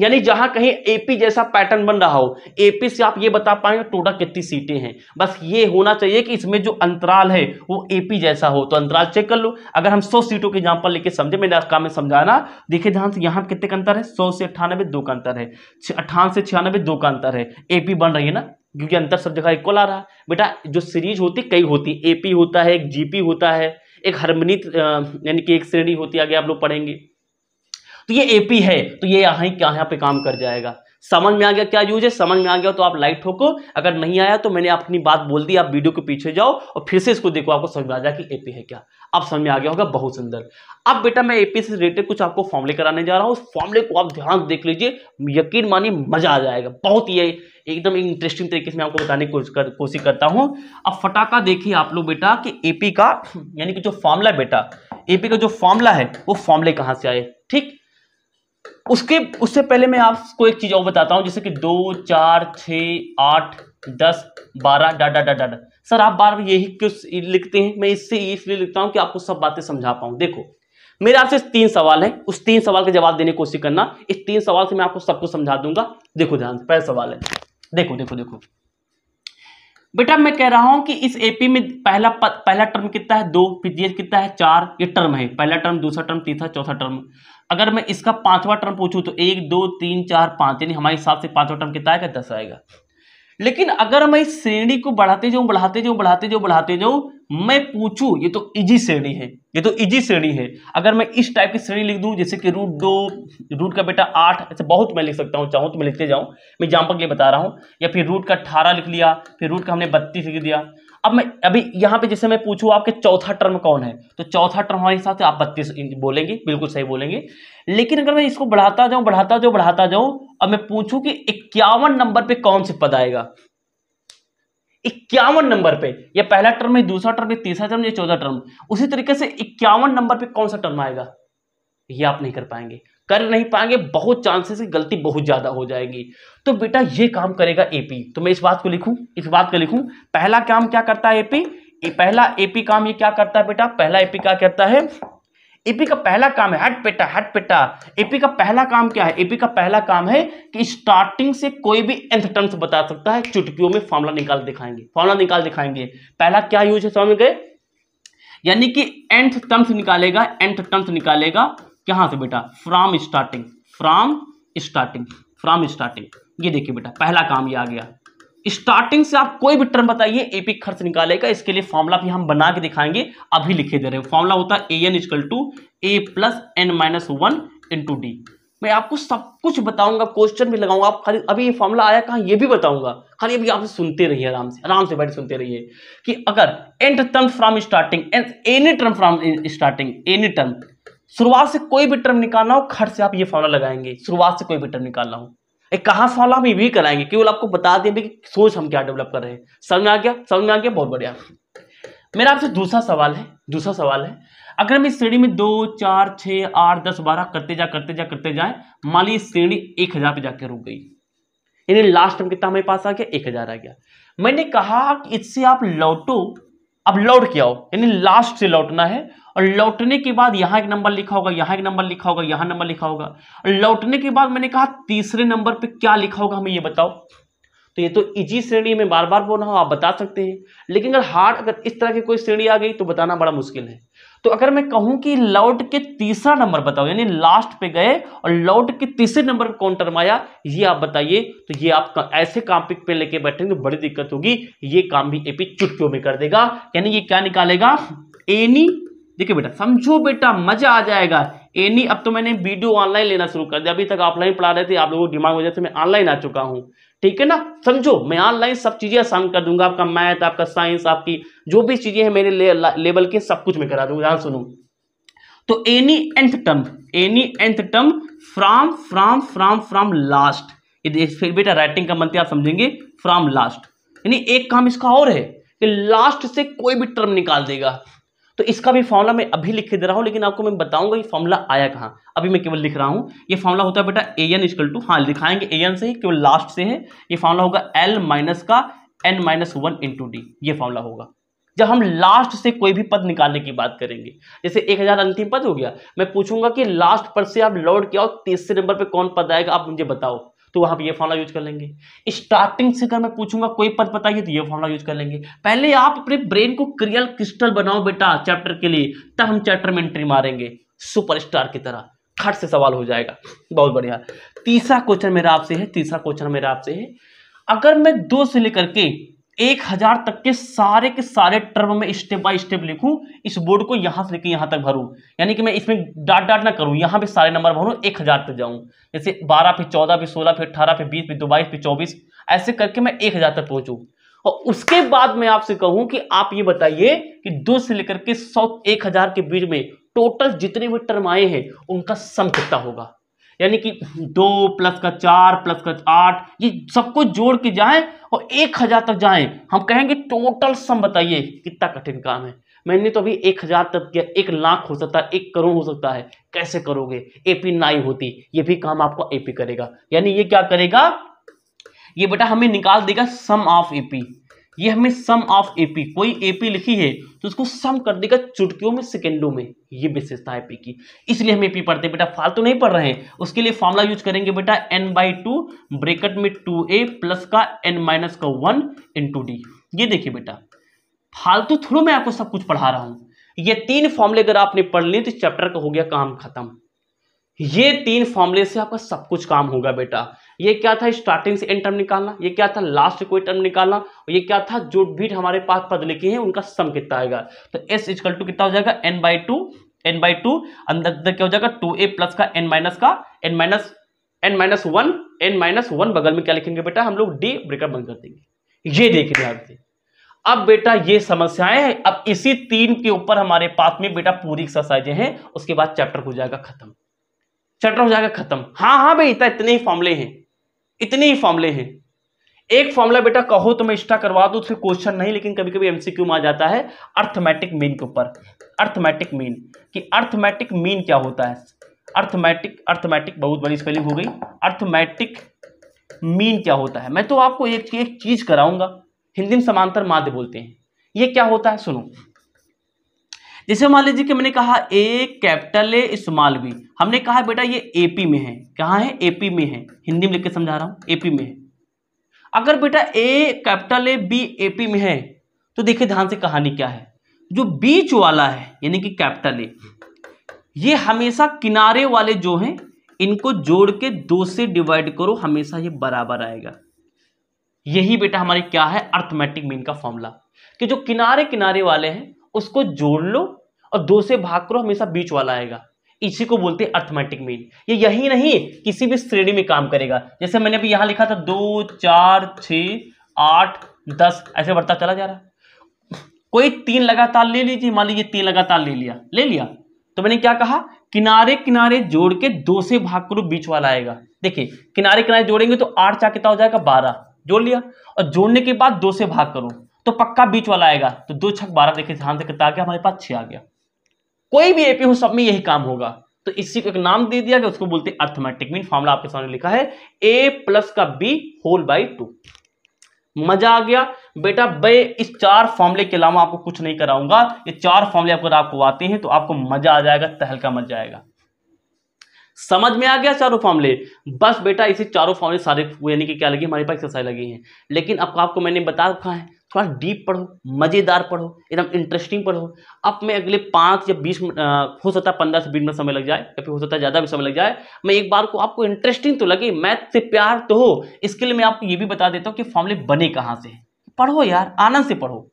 [SPEAKER 1] यानी जहां कहीं एपी जैसा पैटर्न बन रहा हो एपी से आप ये बता पाएंगे टोटल कितनी सीटें हैं बस ये होना चाहिए कि इसमें जो अंतराल है वो एपी जैसा हो तो अंतराल चेक कर लो अगर हम 100 सीटों के एग्जाम्पल लेके समझे मैंने काम में समझाना देखिए ध्यान से यहाँ कितने का अंतर है 100 से अट्ठानबे दो का अंतर है अट्ठानवे से छियानबे दो का अंतर है एपी बन रही है ना क्योंकि अंतर सब जगह इक्वल आ रहा है बेटा जो सीरीज होती कई होती ए एपी होता है एक जीपी होता है एक हरमनीत यानी कि एक श्रेणी होती आगे आप लोग पढ़ेंगे तो ये एपी है तो ये यहाँ ही क्या यहाँ पे काम कर जाएगा समझ में आ गया क्या यूज है समझ में आ गया तो आप लाइट ठोको अगर नहीं आया तो मैंने अपनी बात बोल दी आप वीडियो के पीछे जाओ और फिर से इसको देखो आपको समझ में आ जाए कि एपी है क्या अब समझ में आ गया होगा बहुत सुंदर अब बेटा मैं एपी से रिलेटेड कुछ आपको फॉर्मले कराने जा रहा हूँ उस फॉर्मले को आप ध्यान देख लीजिए यकीन मानिए मजा आ जाएगा बहुत ये एकदम इंटरेस्टिंग तरीके से मैं आपको बताने की कोशिश कर, कोशिश करता हूँ अब फटाका देखिए आप लोग बेटा कि एपी का यानी कि जो फॉर्मूला बेटा एपी का जो फॉर्मूला है वो फॉर्मूले कहाँ से आए ठीक उसके उससे पहले मैं आपको एक चीज़ और बताता हूं जैसे कि दो चार छ आठ दस बारह डाटा डाटा डाटा सर आप बार यही क्यों लिखते हैं मैं इससे इसलिए लिखता हूं कि आपको सब बातें समझा पाऊं देखो मेरे आपसे तीन सवाल हैं उस तीन सवाल का जवाब देने की कोशिश करना इस तीन सवाल से मैं आपको सबको समझा दूंगा देखो ध्यान से पहला सवाल है देखो देखो देखो बेटा मैं कह रहा हूं कि इस एपी में पहला पहला टर्म कितना है दो फिर कितना है चार ये टर्म है पहला टर्म दूसरा टर्म तीसरा चौथा टर्म अगर मैं इसका पांचवा टर्म पूछूं तो एक दो तीन चार पांच यानी हमारे हिसाब से पांचवा टर्म कितना आएगा दस आएगा लेकिन अगर मैं इस श्रेणी को बढ़ाते जाऊं बढ़ाते जाऊं बढ़ाते जाऊं बढ़ाते जाऊं मैं पूछूं ये तो इजी श्रेणी है ये तो इजी श्रेणी है अगर मैं इस टाइप की श्रेणी लिख दूं जैसे कि रूट दो रूट का बेटा आठ ऐसे बहुत मैं लिख सकता हूं चाहूं तो मैं लिखते जाऊं मैं एग्जाम्पल के लिए बता रहा हूं या फिर रूट का अठारह लिख लिया फिर रूट का हमने बत्तीस लिख दिया अब मैं अभी यहाँ पे जैसे मैं पूछूँ आपके चौथा टर्म कौन है तो चौथा टर्म हमारे हिसाब से आप बत्तीस बोलेंगे बिल्कुल सही बोलेंगे लेकिन अगर मैं इसको बढ़ाता जाऊँ बढ़ाता जाऊँ बढ़ाता जाऊँ अब मैं पूछूँ कि इक्यावन नंबर पर कौन से पद आएगा इक्यावन नंबर पे ये पहला टर्म है दूसरा टर्म है तीसरा टर्म या चौदह टर्म उसी तरीके से इक्यावन नंबर पे कौन सा टर्म आएगा ये आप नहीं कर पाएंगे कर नहीं पाएंगे बहुत चांसेस की गलती बहुत ज्यादा हो जाएगी तो बेटा ये काम करेगा एपी तो मैं इस बात को लिखूं इस बात को लिखूं पहला काम क्या करता है एपी पहला एपी काम ये क्या करता है बेटा पहला एपी क्या करता है एपी का पहला काम है हट पेटा हट पेटा एपी का पहला काम क्या है एपी का पहला काम है कि स्टार्टिंग से कोई भी एंथ टर्म्स बता सकता है चुटकियों में फॉर्मुला निकाल दिखाएंगे फॉर्मुला निकाल दिखाएंगे पहला क्या यूज है समझ गए यानी कि एंथ टर्म्स निकालेगा एंथ टर्म्स निकालेगा कहां से बेटा from starting from starting from starting ये देखिए बेटा पहला काम ये आ गया स्टार्टिंग से आप कोई भी टर्म बताइए एपी खर्च निकालेगा इसके लिए फॉर्मुला भी हम बना के दिखाएंगे अभी लिखे दे रहे हैं फॉर्मुला होता है A N is equal to A plus N minus one into D मैं आपको सब कुछ बताऊंगा क्वेश्चन भी लगाऊंगा आप खाली अभी ये फॉर्मुला आया कहाँ ये भी बताऊंगा खाली अभी आप सुनते रहिए आराम से आराम से बैठे सुनते रहिए कि अगर nth term from starting any term from starting any term शुरुआत से कोई भी टर्म निकालना हो खर्च से आप ये फॉर्मुला लगाएंगे शुरुआत से कोई भी टर्म निकालना हो एक कहाँ सवाल हम ये कराएंगे केवल आपको बता दें कि सोच हम क्या डेवलप कर रहे हैं समझ आ गया समझ आ गया बहुत बढ़िया मेरा आपसे दूसरा सवाल है दूसरा सवाल है अगर हम इस श्रेणी में दो चार छः आठ दस बारह करते जा करते जा करते जाए मान ली श्रेणी एक हज़ार पे जाकर रुक गई यानी लास्ट में कितना हमारे पास आ गया एक हज़ार आ गया मैंने कहा कि इससे आप लौटो अब लौट के आओ यानी लास्ट से लौटना है और लौटने के बाद यहां एक नंबर लिखा होगा यहाँ एक नंबर लिखा होगा यहां नंबर लिखा होगा और लौटने के बाद मैंने कहा तीसरे नंबर पे क्या लिखा होगा हमें ये बताओ तो ये तो इजी श्रेणी में बार बार बोल रहा हूं आप बता सकते हैं लेकिन अगर हार्ड अगर इस तरह की कोई श्रेणी आ गई तो बताना बड़ा मुश्किल है तो अगर मैं कहूँ कि लौट के तीसरा नंबर बताओ यानी लास्ट पे गए और लौट के तीसरे नंबर पर कौन टर्म आया ये आप बताइए तो ये आप का, ऐसे काम पिक पे लेके बैठेंगे तो बड़ी दिक्कत होगी ये काम भी एपी चुटकियों में कर देगा यानी ये क्या निकालेगा एनी देखिए बेटा समझो बेटा मजा आ जाएगा एनी अब तो मैंने वीडियो ऑनलाइन लेना शुरू कर दिया अभी तक ऑफलाइन पढ़ा रहे थे आप लोगों को दिमाग वजह से मैं ऑनलाइन आ चुका हूँ ठीक है ना समझो मैं ऑनलाइन सब चीज़ें आसान कर दूंगा आपका मैथ आपका साइंस आपकी जो भी चीज़ें हैं मेरे ले, लेवल के सब कुछ मैं करा दूंगा ध्यान सुनू तो any nth term any nth term from from from from last ये फिर बेटा राइटिंग का मंत्री आप समझेंगे फ्रॉम लास्ट यानी एक काम इसका और है कि लास्ट से कोई भी टर्म निकाल देगा तो इसका भी फॉर्मुला मैं अभी लिख के दे रहा हूँ लेकिन आपको मैं बताऊंगा ये फॉर्मुला आया कहाँ अभी मैं केवल लिख रहा हूँ ये फॉर्मला होता है बेटा ए एन इजकल टू हाँ लिखाएंगे ए एन से केवल लास्ट से है ये फॉर्मला होगा एल माइनस का N minus one into D ये फॉर्मला होगा जब हम लास्ट से कोई भी पद निकालने की बात करेंगे जैसे एक हजार अंतिम पद हो गया मैं पूछूंगा कि लास्ट पद से आप लौट के आओ तीसरे नंबर पर कौन पद आएगा आप मुझे बताओ तो वहां पर यह फॉर्मला यूज कर लेंगे स्टार्टिंग से अगर मैं पूछूंगा कोई पद बताइए तो ये फॉर्मला यूज कर लेंगे पहले आप अपने ब्रेन को क्रियल क्रिस्टल बनाओ बेटा चैप्टर के लिए तब हम चैप्टर में एंट्री मारेंगे सुपरस्टार की तरह खट से सवाल हो जाएगा बहुत बढ़िया तीसरा क्वेश्चन मेरा आपसे है तीसरा क्वेश्चन मेरा आपसे है अगर मैं दो से लेकर के एक हजार तक के सारे के सारे टर्म में स्टेप बाय स्टेप लिखूं इस बोर्ड को यहां से लेकर यहां तक भरूं यानी कि मैं इसमें डाट डाट ना करूं यहां पे सारे नंबर भरूं एक हजार तक जाऊं जैसे बारह पे चौदह पे सोलह पे अठारह पे बीस पे दो बाईस पे चौबीस ऐसे करके मैं एक हजार तक पहुंचू और उसके बाद मैं आपसे कहूं कि आप ये बताइए कि दो से लेकर के सौ एक हजार के बीच में टोटल जितने भी टर्म आए हैं उनका सम कितना होगा यानी कि दो प्लस का चार प्लस का आठ ये सबको जोड़ के जाएं और एक हजार तक जाएं हम कहेंगे टोटल सम बताइए कितना कठिन काम है मैंने तो अभी एक हजार तक किया एक लाख हो सकता है एक करोड़ हो सकता है कैसे करोगे एपी नाई होती ये भी काम आपको एपी करेगा यानी ये क्या करेगा ये बेटा हमें निकाल देगा सम ऑफ एपी ये हमें सम ऑफ एपी कोई एपी लिखी है तो उसको सम कर देगा चुटकियों में सेकेंडों में ये विशेषता है पी की इसलिए हम एपी पढ़ते हैं बेटा फाल तो नहीं पढ़ रहे हैं उसके लिए फॉर्मूला यूज करेंगे बेटा एन बाई टू ब्रेकट में टू ए प्लस का एन माइनस का वन इन टू डी ये देखिए बेटा फालतू तो थ्रू मैं आपको सब कुछ पढ़ा रहा हूं ये तीन फॉर्मूले अगर आपने पढ़ लिए तो चैप्टर का हो गया काम खत्म ये तीन फॉर्मूले से आपका सब कुछ काम होगा बेटा ये क्या था स्टार्टिंग से एंड टर्म निकालना ये क्या था लास्ट कोई टर्म निकालना और ये क्या था जो भी हमारे पास पद लिखे हैं उनका सम कितना आएगा तो एस इजकल टू कितना हो जाएगा N by two N by two अंदर क्या हो जाएगा टू ए प्लस का एन माइनस का N minus N minus one N minus one बगल में क्या लिखेंगे बेटा हम लोग डी ब्रेकअप बंद कर देंगे ये देखिए ध्यान से अब बेटा ये समस्याएं हैं अब इसी तीन के ऊपर हमारे पास में बेटा पूरी एक्सरसाइजें हैं उसके बाद चैप्टर हो जाएगा खत्म चैप्टर हो जाएगा खत्म हाँ हाँ भाई इतना इतने ही फॉर्मले हैं इतने ही फॉर्मूले हैं एक फॉर्मूला बेटा कहो तो मैं स्टा करवा दू उससे क्वेश्चन नहीं लेकिन कभी कभी एमसीक्यू में आ जाता है अर्थमैटिक मीन के ऊपर अर्थमैटिक मीन कि अर्थमैटिक मीन क्या होता है अर्थमैटिक अर्थमैटिक बहुत बड़ी स्पेलिंग हो गई अर्थमैटिक मीन क्या होता है मैं तो आपको एक एक चीज कराऊंगा हिंदी में समांतर माध्य बोलते हैं ये क्या होता है सुनो जैसे मान लीजिए कि मैंने कहा A capital A small B हमने कहा बेटा ये एपी में है कहाँ है एपी में है हिंदी में लिख के समझा रहा हूँ एपी में है अगर बेटा A capital A B AP में है तो देखिए ध्यान से कहानी क्या है जो बीच वाला है यानी कि कैपिटल ए ये हमेशा किनारे वाले जो हैं इनको जोड़ के दो से डिवाइड करो हमेशा ये बराबर आएगा यही बेटा हमारी क्या है अर्थमेटिक मीन का फॉर्मूला कि जो किनारे किनारे वाले हैं उसको जोड़ लो और दो से भाग करो हमेशा बीच वाला आएगा इसी को बोलते हैं अर्थमेटिक मीन ये यही नहीं किसी भी श्रेणी में काम करेगा जैसे मैंने अभी यहां लिखा था दो चार छ आठ दस ऐसे बढ़ता चला जा रहा है कोई तीन लगातार ले लीजिए मान लीजिए तीन लगातार ले लिया ले लिया तो मैंने क्या कहा किनारे किनारे जोड़ के दो से भाग करो बीच वाला आएगा देखिए किनारे किनारे जोड़ेंगे तो आठ चार कितना हो जाएगा बारह जोड़ लिया और जोड़ने के बाद दो से भाग करो तो पक्का बीच वाला आएगा तो दो छक बारह देखिए ध्यान से कितना आ गया हमारे पास छः आ गया कोई भी एपी हो सब में यही काम होगा तो इसी को एक नाम दे दिया गया उसको बोलते हैं अर्थमेटिक मीन फॉर्मूला आपके सामने लिखा है ए प्लस का बी होल बाई टू मजा आ गया बेटा बे इस चार फॉर्मूले के अलावा आपको कुछ नहीं कराऊंगा ये चार फॉर्मूले अगर आपको आते हैं तो आपको मजा आ जाएगा तहलका मजा आएगा समझ में आ गया चारों फॉर्मूले बस बेटा इसे चारों फॉर्मूले सारे यानी कि क्या लगे हमारे पास एक्सरसाइज लगी हैं लेकिन अब आपको मैंने बता रखा है थोड़ा डीप पढ़ो मज़ेदार पढ़ो एकदम इंटरेस्टिंग पढ़ो अब मैं अगले पाँच या बीस हो सकता है पंद्रह से बीस मिनट समय लग जाए या फिर हो सकता है ज़्यादा भी समय लग जाए मैं एक बार को आपको इंटरेस्टिंग तो लगे मैथ से प्यार तो हो इसके लिए मैं आपको ये भी बता देता हूँ कि फॉर्मले बने कहाँ से पढ़ो यार आनंद से पढ़ो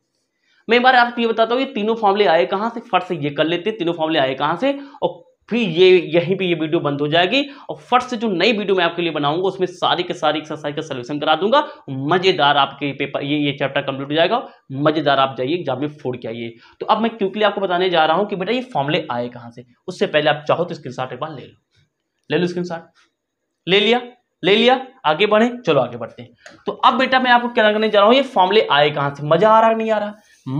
[SPEAKER 1] मैं एक बार आपको ये बताता हूँ ये तीनों फॉर्मले आए कहाँ से फट से ये कर लेते तीनों फॉर्मले आए कहाँ से और फिर ये यहीं पे ये वीडियो बंद हो जाएगी और फट से जो नई वीडियो मैं आपके लिए बनाऊंगा उसमें सारी के सारी एक्सरसाइज का सोल्यूशन करा दूंगा मजेदार आपके पेपर ये ये चैप्टर कंप्लीट हो जाएगा मजेदार आप जाइए एग्जाम में फोड़ के आइए तो अब मैं क्विकली आपको बताने जा रहा हूँ कि बेटा ये फॉर्मले आए कहाँ से उससे पहले आप चाहो तो स्क्रीन एक बार ले लो ले लो स्क्रीन ले लिया ले लिया आगे बढ़े चलो आगे बढ़ते हैं तो अब बेटा मैं आपको क्या करने जा रहा हूँ ये फॉर्मले आए कहाँ से मजा आ रहा नहीं आ रहा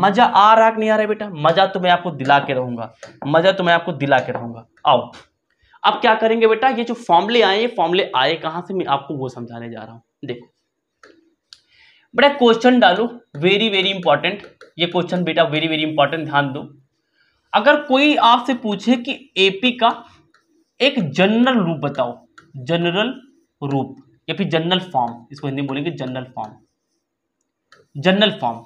[SPEAKER 1] मजा आ रहा नहीं आ रहा बेटा मजा तो मैं आपको दिला के रहूंगा मजा तो मैं आपको दिला के रहूंगा आओ अब क्या करेंगे बेटा ये जो फॉर्मले आए ये फॉर्मले आए कहां से मैं आपको वो समझाने जा रहा हूं देखो बेटा क्वेश्चन डालो वेरी वेरी इंपॉर्टेंट ये क्वेश्चन बेटा वेरी वेरी इंपॉर्टेंट ध्यान दो अगर कोई आपसे पूछे कि एपी का एक जनरल रूप बताओ जनरल रूप या फिर जनरल फॉर्म इसको हिंदी बोलेंगे जनरल फॉर्म जनरल फॉर्म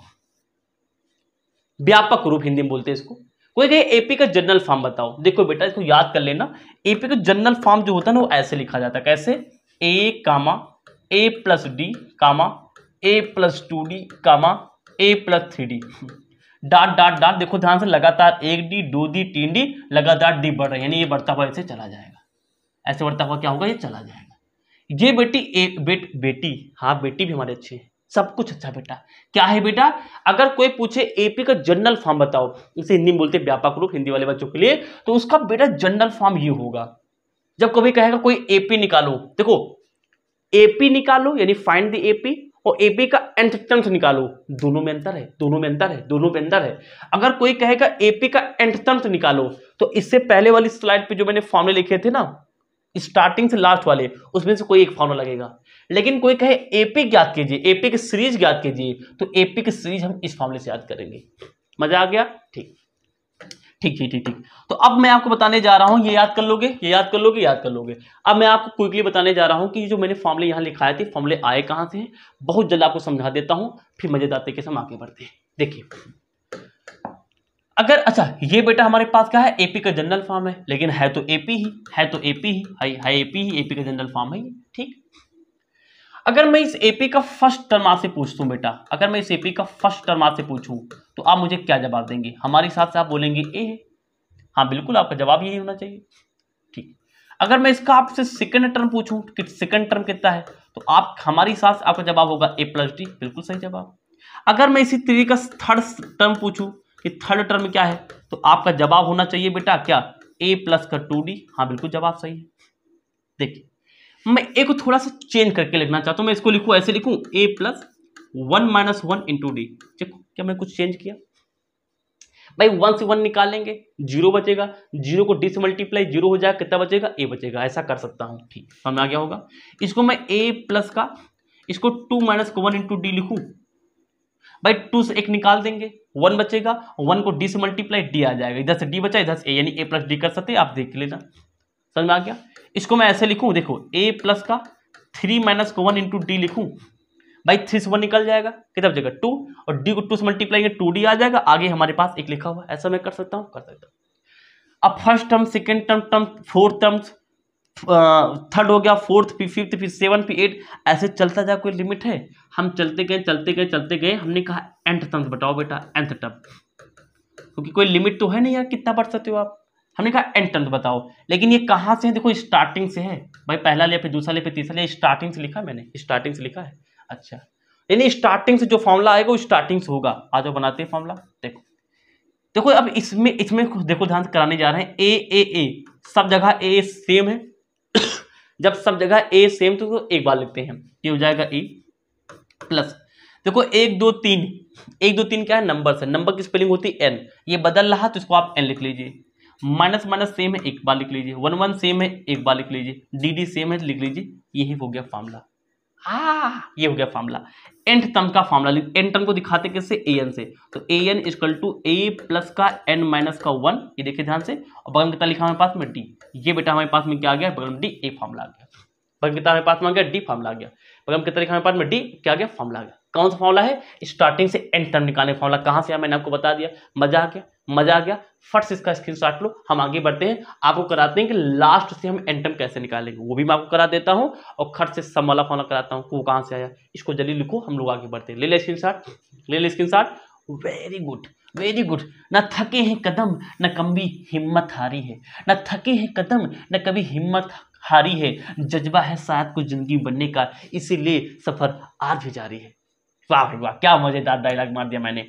[SPEAKER 1] व्यापक रूप हिंदी में बोलते हैं इसको कोई कहे एपी का जनरल फॉर्म बताओ देखो बेटा इसको याद कर लेना एपी का जनरल फॉर्म जो होता है ना वो ऐसे लिखा जाता है कैसे A comma A plus D comma A plus two D comma A plus three D dot dot dot देखो ध्यान से लगातार एक डी दो डी तीन डी लगातार डी बढ़ रहा है यानी ये बढ़ता हुआ ऐसे चला जाएगा ऐसे बढ़ता हुआ क्या होगा ये चला जाएगा ये बेटी ए बेट बेटी हाँ बेटी भी हमारे अच्छे है सब कुछ अच्छा बेटा क्या है बेटा अगर कोई पूछे एपी का जनरल फॉर्म बताओ इसे हिंदी में बोलते व्यापक रूप हिंदी वाले बच्चों के लिए तो उसका बेटा जनरल फॉर्म ये होगा जब कभी कहेगा कोई एपी निकालो देखो एपी निकालो यानी फाइंड द एपी और एपी का एंथटंथ निकालो दोनों में अंतर है दोनों में अंतर है दोनों में अंतर है अगर कोई कहेगा एपी का एंथटंथ निकालो तो इससे पहले वाली स्लाइड पे जो मैंने फॉर्मूले लिखे थे ना स्टार्टिंग से लास्ट वाले उसमें से कोई एक फॉर्मूला लगेगा लेकिन कोई कहे एपिक ज्ञात कीजिए एपिक सीरीज ज्ञात कीजिए तो एपिक सीरीज हम इस फॉर्मूले से याद करेंगे मजा आ गया ठीक ठीक ठीक ठीक ठीक तो अब मैं आपको बताने जा रहा हूं ये याद कर लोगे ये याद कर लोगे याद कर लोगे अब मैं आपको क्विकली बताने जा रहा हूं कि जो मैंने फॉर्मले यहां लिखाया थे फॉर्मले आए कहां से हैं बहुत जल्द आपको समझा देता हूं फिर मजेदार तरीके से हम आगे बढ़ते हैं देखिए अगर अच्छा ये बेटा हमारे पास क्या है एपी का जनरल फॉर्म है लेकिन है तो एपी ही है तो एपी ही है, है एपी ही एपी का जनरल फॉर्म है ठीक अगर मैं इस एपी का फर्स्ट टर्म आपसे पूछता हूँ बेटा अगर मैं इस एपी का फर्स्ट टर्म आपसे पूछूँ तो आप मुझे क्या जवाब देंगे हमारे हिसाब से आप बोलेंगे ए हाँ बिल्कुल आपका जवाब यही होना चाहिए ठीक अगर मैं इसका आपसे सेकेंड टर्म पूछूँ कि सेकेंड टर्म कितना है तो आप हमारे हिसाब से आपका जवाब होगा ए प्लस डी बिल्कुल सही जवाब अगर मैं इसी तरीके का थर्ड टर्म पूछूँ कि थर्ड टर्म क्या है तो आपका जवाब होना चाहिए बेटा क्या ए प्लस का टू डी हाँ बिल्कुल जवाब सही है देखिए मैं ए को थोड़ा सा चेंज करके लिखना चाहता हूँ मैं इसको लिखूँ ऐसे लिखूँ A plus one minus one into D देखो क्या मैंने कुछ चेंज किया भाई वन से वन निकालेंगे जीरो बचेगा जीरो को डी से मल्टीप्लाई जीरो हो जाएगा कितना बचेगा ए बचेगा ऐसा कर सकता हूँ ठीक समझ आ गया होगा इसको मैं ए प्लस का इसको टू माइनस को वन इंटू डी लिखूँ भाई टू से एक निकाल देंगे वन बचेगा वन को डी से मल्टीप्लाई डी आ जाएगा इधर से डी बचा इधर से ए यानी ए प्लस डी कर सकते आप देख लेना समझ में आ गया इसको मैं ऐसे लिखूँ देखो ए प्लस का थ्री माइनस को वन इंटू डी लिखूँ भाई थ्री से वन निकल जाएगा कितना जगह टू और डी को टू से मल्टीप्लाई टू डी आ जाएगा आगे हमारे पास एक लिखा हुआ ऐसा मैं कर सकता हूँ कर सकता हूँ अब first term second term term fourth terms third हो गया फोर्थ फिर फिफ्थ फिर सेवन फिर एट ऐसे चलता जाए कोई लिमिट है हम चलते गए चलते गए चलते गए हमने कहा एंथ टर्म्स बताओ बेटा एंथ टर्म क्योंकि कोई लिमिट तो है नहीं यार कितना बढ़ सकते हो आप हमने कहा एंटन बताओ लेकिन ये कहाँ से है देखो स्टार्टिंग से है भाई पहला ले फिर दूसरा ले फिर तीसरा ले स्टार्टिंग से लिखा मैंने स्टार्टिंग से लिखा है अच्छा यानी स्टार्टिंग से जो फॉर्मूला आएगा वो स्टार्टिंग से होगा आज बनाते हैं फॉर्मूला देखो देखो अब इसमें इसमें देखो ध्यान कराने जा रहे हैं ए ए ए सब जगह ए सेम है जब सब जगह ए सेम तो, एक बार लिखते हैं ये हो जाएगा ए e प्लस देखो एक दो तीन एक दो तीन क्या है नंबर से नंबर की स्पेलिंग होती है एन ये बदल रहा तो इसको आप एन लिख लीजिए माइनस माइनस सेम है एक बार लिख लीजिए वन वन सेम है एक बार लिख लीजिए डी डी सेम है लिख लीजिए यही हो गया फॉर्मूला हा ये हो गया फॉर्मूला एंड टर्म का फॉर्मूला एंड टर्म को दिखाते कैसे ए एन से तो A N is equal to A plus का एन माइनस का वन ये देखिए ध्यान से और बगल कितना लिखा हमारे पास में डी ये बेटा हमारे पास में क्या आ गया बगल डी ए फॉर्मूला आ गया बगल कितना हमारे पास में आ गया डी फॉर्मला आ गया बगल कितना लिखा हमारे पास में डी क्या आ गया फॉर्मला आ गया कौन सा फॉर्मला है स्टार्टिंग से एंड टर्म निकालने फॉर्मला कहाँ से है मैंने आपको बता दिया मजा आ गया मजा आ गया फट से इसका स्क्रीन लो हम आगे बढ़ते हैं आपको कराते हैं कि लास्ट से हम टर्म कैसे निकालेंगे वो भी मैं आपको करा देता हूँ और खट से सम वाला फॉर्मला कराता हूँ वो कहाँ से आया इसको जल्दी लिखो हम लोग आगे बढ़ते हैं ले ले स्क्रीन ले ले screen very good very good न थके हैं कदम न कभी हिम्मत हारी है न थके हैं कदम न कभी हिम्मत हारी है जज्बा है शायद को ज़िंदगी बनने का इसीलिए सफ़र आज भी जारी है वाह वाह क्या मजेदार डायलॉग मार दिया मैंने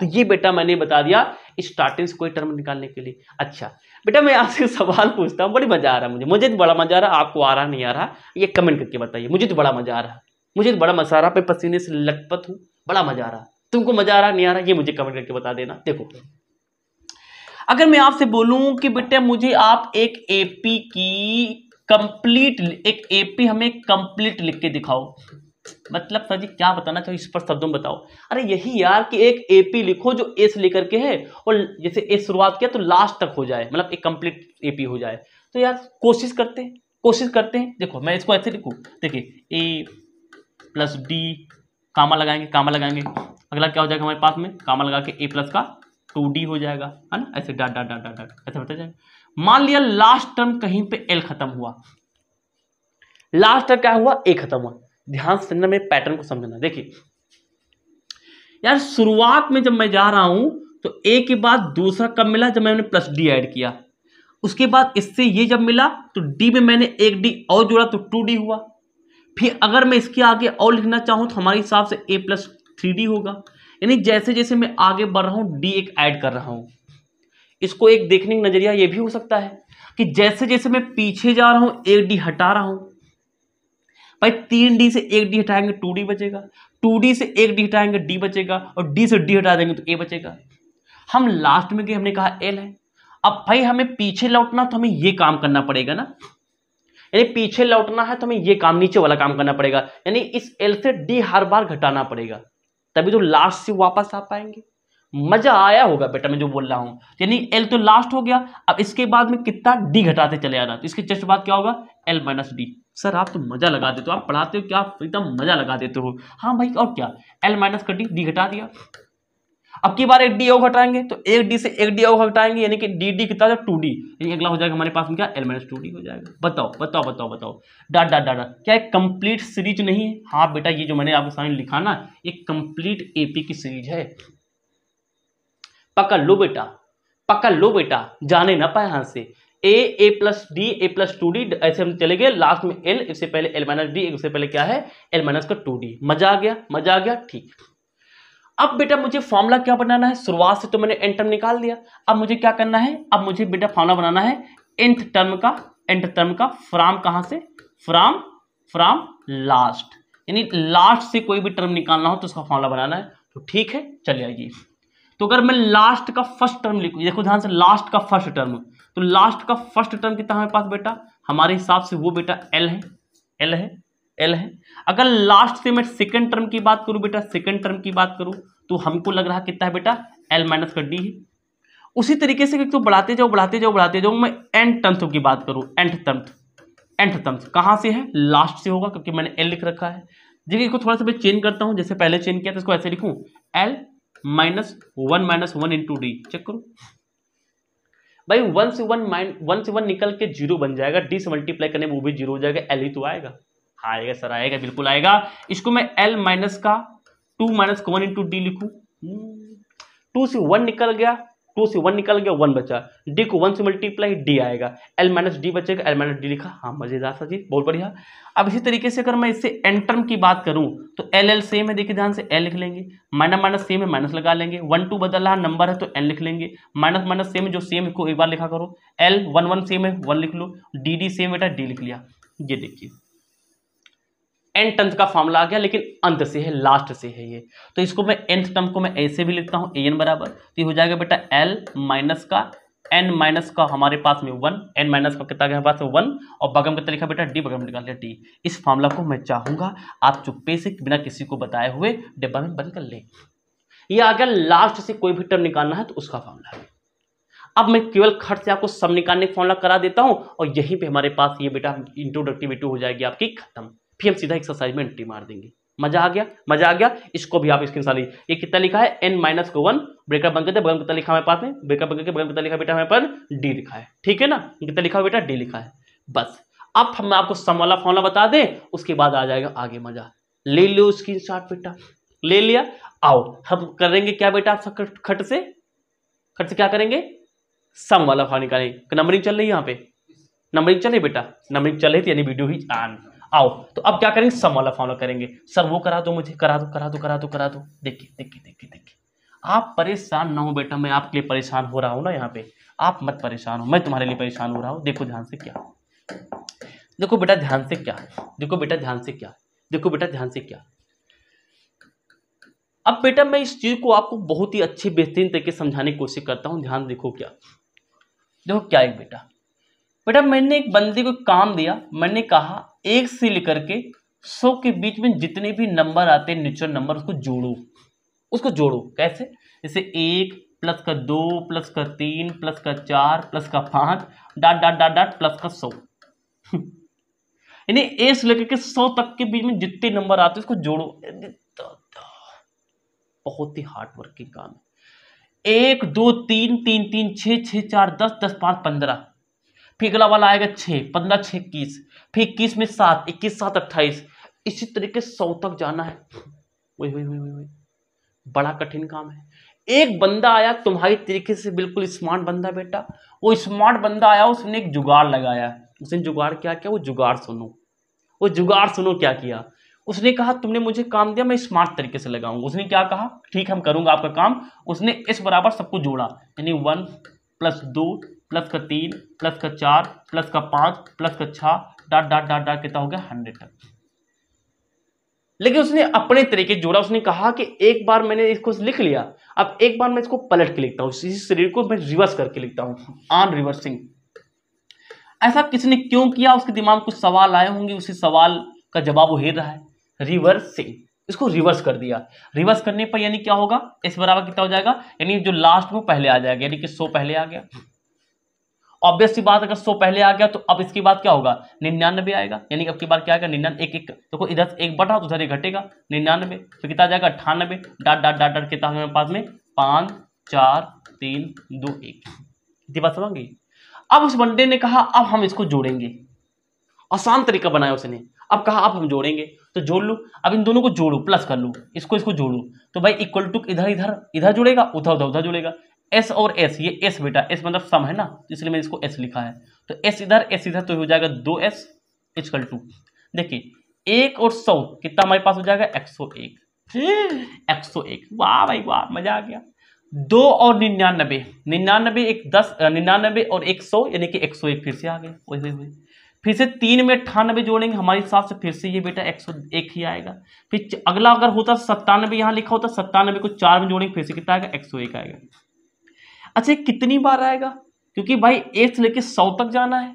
[SPEAKER 1] तो ये बेटा मैंने बता दिया स्टार्टिंग से कोई टर्म निकालने के लिए अच्छा बेटा मैं आपसे सवाल पूछता हूँ बड़ी मजा आ रहा है मुझे मुझे तो बड़ा मजा आ रहा आपको आ रहा नहीं आ रहा ये कमेंट करके बताइए मुझे तो बड़ा मजा आ रहा मुझे तो बड़ा मजा आ रहा मैं पसीने से लटपत हूँ बड़ा मजा आ रहा तुमको मजा आ रहा नहीं आ रहा ये मुझे कमेंट करके बता देना देखो अगर मैं आपसे बोलूं कि बेटा मुझे आप एक एपी की कंप्लीट एक एपी हमें कंप्लीट लिख के दिखाओ मतलब सर जी क्या बताना चाहिए इस पर शब्दों में बताओ अरे यही यार कि एक एपी लिखो जो ए से लेकर के है और जैसे ए शुरुआत किया तो लास्ट तक हो जाए मतलब एक कंप्लीट एपी हो जाए तो यार कोशिश करते हैं कोशिश करते हैं देखो मैं इसको ऐसे लिखूँ देखिए ए प्लस डी कामा लगाएंगे कामा लगाएंगे अगला क्या हो जाएगा हमारे पास में कामा लगा के ए प्लस का टू डी हो जाएगा है ना ऐसे dot dot dot dot dot ऐसा बता जाएगा मान लिया लास्ट टर्म कहीं पर एल खत्म हुआ लास्ट टर्म क्या हुआ ए खत्म हुआ ध्यान से समझना मेरे पैटर्न को समझना देखिए यार शुरुआत में जब मैं जा रहा हूं तो ए के बाद दूसरा कब मिला जब मैंने प्लस डी ऐड किया उसके बाद इससे ये जब मिला तो डी में मैंने एक डी और जोड़ा तो टू डी हुआ फिर अगर मैं इसके आगे और लिखना चाहूं तो हमारे हिसाब से ए प्लस थ्री डी होगा यानी जैसे जैसे मैं आगे बढ़ रहा हूं डी एक ऐड कर रहा हूं इसको एक देखने का नज़रिया ये भी हो सकता है कि जैसे जैसे मैं पीछे जा रहा हूं एक डी हटा रहा हूं भाई तीन डी से एक डी हटाएंगे टू डी बचेगा टू डी से एक डी हटाएंगे डी बचेगा और डी से डी हटा देंगे तो ए बचेगा हम लास्ट में गए हमने कहा एल है अब भाई हमें पीछे लौटना तो हमें ये काम करना पड़ेगा ना यानी पीछे लौटना है तो हमें ये काम नीचे वाला काम करना पड़ेगा यानी इस एल से डी हर बार घटाना पड़ेगा तभी तो लास्ट से वापस आ पाएंगे मजा आया होगा बेटा मैं जो बोल रहा हूँ यानी एल तो लास्ट हो गया अब इसके बाद में कितना डी घटाते चले आ रहा तो इसके जस्ट बाद क्या होगा एल माइनस डी सर आप तो मज़ा लगा देते हो आप पढ़ाते हो क्या आप एकदम मज़ा लगा देते हो हाँ भाई और क्या एल माइनस का डी डी घटा दिया अब की बार एक डी ओ घटाएंगे तो एक डी से एक डी ओ घटाएंगे यानी कि डी डी कितना टू डी यानी अगला हो जाएगा हमारे पास में क्या एल माइनस टू डी हो जाएगा बताओ बताओ बताओ बताओ डाट डाट डाटा क्या एक कंप्लीट सीरीज नहीं है हाँ बेटा ये जो मैंने आपके सामने लिखा ना ये कंप्लीट एपी की सीरीज है पकड़ लो बेटा पकड़ लो बेटा जाने ना पाए यहाँ से A A plus D A plus two D ऐसे हम चले गए लास्ट में एल इससे पहले एल माइनस डी इससे पहले क्या है एल माइनस का टू डी मजा आ गया मजा आ गया ठीक अब बेटा मुझे फॉर्मूला क्या बनाना है शुरुआत से तो मैंने एन टर्म निकाल दिया अब मुझे क्या करना है अब मुझे बेटा फॉर्मूला बनाना है एंथ टर्म का एंथ टर्म का फ्राम कहां से फ्राम फ्राम लास्ट यानी लास्ट से कोई भी टर्म निकालना हो तो उसका फॉर्मुला बनाना है तो ठीक है चले आइए तो अगर मैं लास्ट का फर्स्ट टर्म लिखू देखो ध्यान से लास्ट का फर्स्ट टर्म तो लास्ट का फर्स्ट टर्म कितना हमारे पास बेटा हमारे हिसाब से वो बेटा एल है एल है एल है अगर लास्ट से मैं सेकेंड टर्म की बात करूं बेटा सेकेंड टर्म की बात करूं तो हमको लग रहा कितना है बेटा एल माइनस का डी है उसी तरीके से तो बढ़ाते जाओ बढ़ाते जाओ बढ़ाते जाओ मैं एंड टर्म्थ की बात करूं एंड टर्म्थ एंड टर्म्थ कहाँ से है लास्ट से होगा क्योंकि मैंने एल लिख रखा है देखिए इसको थोड़ा सा मैं चेंज करता हूँ जैसे पहले चेंज किया था इसको ऐसे लिखूँ L minus one minus one into D check करो भाई वन से वन माइन वन से वन निकल के जीरो बन जाएगा डी से मल्टीप्लाई करने में वो भी जीरो हो जाएगा एल ही तो आएगा हाँ आएगा सर आएगा बिल्कुल आएगा इसको मैं एल माइनस का two minus one into D लिखू टू से वन निकल गया टू से वन निकल गया वन बचा डी को वन से मल्टीप्लाई डी आएगा एल माइनस डी बचेगा एल माइनस डी लिखा हाँ मजेदार सा चीज बहुत बढ़िया अब इसी तरीके से अगर मैं इससे एंटर्म की बात करूं तो एल एल सेम है देखिए ध्यान से एल लिख लेंगे माइनस माइनस सेम है माइनस लगा लेंगे वन टू बदल रहा नंबर है तो एन लिख लेंगे माइनस माइनस सेम जो सेम को एक बार लिखा करो एल वन वन सेम है वन लिख लो डी डी सेम बेटा डी लिख लिया ये देखिए एन टंथ का फॉर्मूला आ गया लेकिन अंत से है लास्ट से है ये तो इसको मैं एंथ टर्म को मैं ऐसे भी लिखता हूँ ए एन बराबर तो ये हो जाएगा बेटा एल माइनस का एन माइनस का हमारे पास में वन एन माइनस का कितना हमारे पास में वन और बगम का तरीका बेटा डी बगम निकाल लिया डी इस फॉर्मूला को मैं चाहूंगा आप चुप्पे से बिना किसी को बताए हुए डिब्बा में बंद कर ले आ अगर लास्ट से कोई भी टर्म निकालना है तो उसका फॉर्मूला है अब मैं केवल खर्च से आपको सब निकालने का फॉर्मूला करा देता हूं और यहीं पे हमारे पास ये बेटा इंट्रोडक्टिविटी हो जाएगी आपकी खत्म फिर हम सीधा एक्सरसाइज में एंट्री मार देंगे मजा आ गया मजा आ गया इसको भी आप स्क्रीन साली ये कितना लिखा है एन माइनस को वन ब्रेकअप बन करते बगल कितना लिखा हमारे पास में ब्रेकअप बन करके बगल कितना लिखा बेटा हमारे पास डी लिखा है ठीक है ना कितना लिखा बेटा डी लिखा है बस अब हम आपको सम वाला फॉर्मला बता दें उसके बाद आ जाएगा आगे मजा ले लो स्क्रीन शॉट बेटा ले लिया आओ हम करेंगे क्या बेटा आप खट से खट से क्या करेंगे सम वाला फॉर्म निकालेंगे नंबरिंग चल रही है यहाँ पे नंबरिंग चल रही बेटा नंबरिंग चल रही थी यानी वीडियो ही आन आओ तो अब क्या करेंगे सम वाला फॉर्मूला करेंगे सर वो करा दो मुझे करा दो करा दो करा दो करा दो देखिए देखिए देखिए देखिए आप परेशान ना हो बेटा मैं आपके लिए परेशान हो रहा हूँ ना यहाँ पे आप मत परेशान हो मैं तुम्हारे लिए परेशान हो रहा हूँ देखो ध्यान से क्या देखो बेटा ध्यान से क्या देखो बेटा ध्यान से क्या देखो बेटा ध्यान से क्या अब बेटा मैं इस चीज़ को आपको बहुत ही अच्छे बेहतरीन तरीके समझाने की कोशिश करता हूँ ध्यान देखो क्या देखो क्या एक बेटा बेटा मैंने एक बंदे को काम दिया मैंने कहा एक से लेकर के सौ के बीच में जितने भी नंबर आते हैं नेचुरल नंबर उसको जोड़ो उसको जोड़ो कैसे जैसे एक प्लस का दो प्लस का तीन प्लस का चार प्लस का पांच dot dot dot dot plus का सौ यानी ए से लेकर के सौ तक के बीच में जितने नंबर आते हैं उसको जोड़ो तो, तो, बहुत ही हार्ड वर्किंग काम है एक दो तीन तीन तीन छ छः चार दस दस पांच पंद्रह फिर अगला वाला आएगा छः पंद्रह छः इक्कीस फिर इक्कीस में सात इक्कीस सात अट्ठाईस इसी तरीके सौ तक जाना है वही वही वही वही बड़ा कठिन काम है एक बंदा आया तुम्हारी तरीके से बिल्कुल स्मार्ट बंदा बेटा वो स्मार्ट बंदा आया उसने एक जुगाड़ लगाया उसने जुगाड़ क्या किया वो जुगाड़ सुनो वो जुगाड़ सुनो क्या किया उसने कहा तुमने मुझे काम दिया मैं स्मार्ट तरीके से लगाऊंगा उसने क्या कहा ठीक हम करूंगा आपका काम उसने इस बराबर सबको जोड़ा यानी वन प्लस दो प्लस का तीन प्लस का चार प्लस का पांच प्लस का छह डॉट डॉट डॉट डॉट कितना हो गया हंड्रेड तक लेकिन उसने अपने तरीके जोड़ा उसने कहा कि एक बार मैंने इसको लिख लिया अब एक बार मैं इसको पलट के लिखता हूं इसी शरीर को मैं रिवर्स करके लिखता हूँ ऑन रिवर्सिंग ऐसा किसने क्यों किया उसके दिमाग में कुछ सवाल आए होंगे उसी सवाल का जवाब वो हेर रहा है रिवर्सिंग इसको रिवर्स कर दिया रिवर्स करने पर यानी क्या होगा इस बराबर कितना हो जाएगा यानी जो लास्ट में पहले आ जाएगा यानी कि सो पहले आ गया ऑब्वियस सी बात अगर सौ पहले आ गया तो अब इसकी बात क्या होगा निन्यानबे आएगा यानी अब की बार क्या आएगा निन्यानवे एक एक देखो तो इधर से एक बढ़ा तो उधर एक घटेगा निन्यानबे फिर तो कितना जाएगा अट्ठानबे डाट डाट डाट डाट कितना हमारे पास में पाँच चार तीन दो एक इतनी बात समझ गई अब उस बंदे ने कहा अब हम इसको जोड़ेंगे आसान तरीका बनाया उसने अब कहा अब हम जोड़ेंगे तो जोड़ लो अब इन दोनों को जोड़ो प्लस कर लो इसको इसको जोड़ो तो भाई इक्वल टू इधर इधर इधर जुड़ेगा उधर उधर उधर जुड़ेगा एस और एस ये एस बेटा एस मतलब सम है ना तो इसलिए मैंने इसको एस लिखा है तो एस इधर एस इधर तो हो जाएगा दो एस इजकल टू देखिए एक और सौ कितना हमारे पास हो जाएगा एक सौ एक हम्म। एक सौ एक वाह भाई वाह मजा आ गया दो और निन्यानबे निन्यानबे एक दस निन्यानबे और एक सौ यानी कि एक सौ एक फिर से आ गए वैसे हुए फिर से तीन में अट्ठानबे जोड़ेंगे हमारे हिसाब से फिर से ये बेटा एक सौ एक ही आएगा फिर अगला अगर होता सत्तानबे यहाँ लिखा होता सत्तानबे को चार में जोड़ेंगे फिर से कितना आएगा एक सौ एक आएगा अच्छा कितनी बार आएगा क्योंकि भाई एक से लेके सौ तक जाना है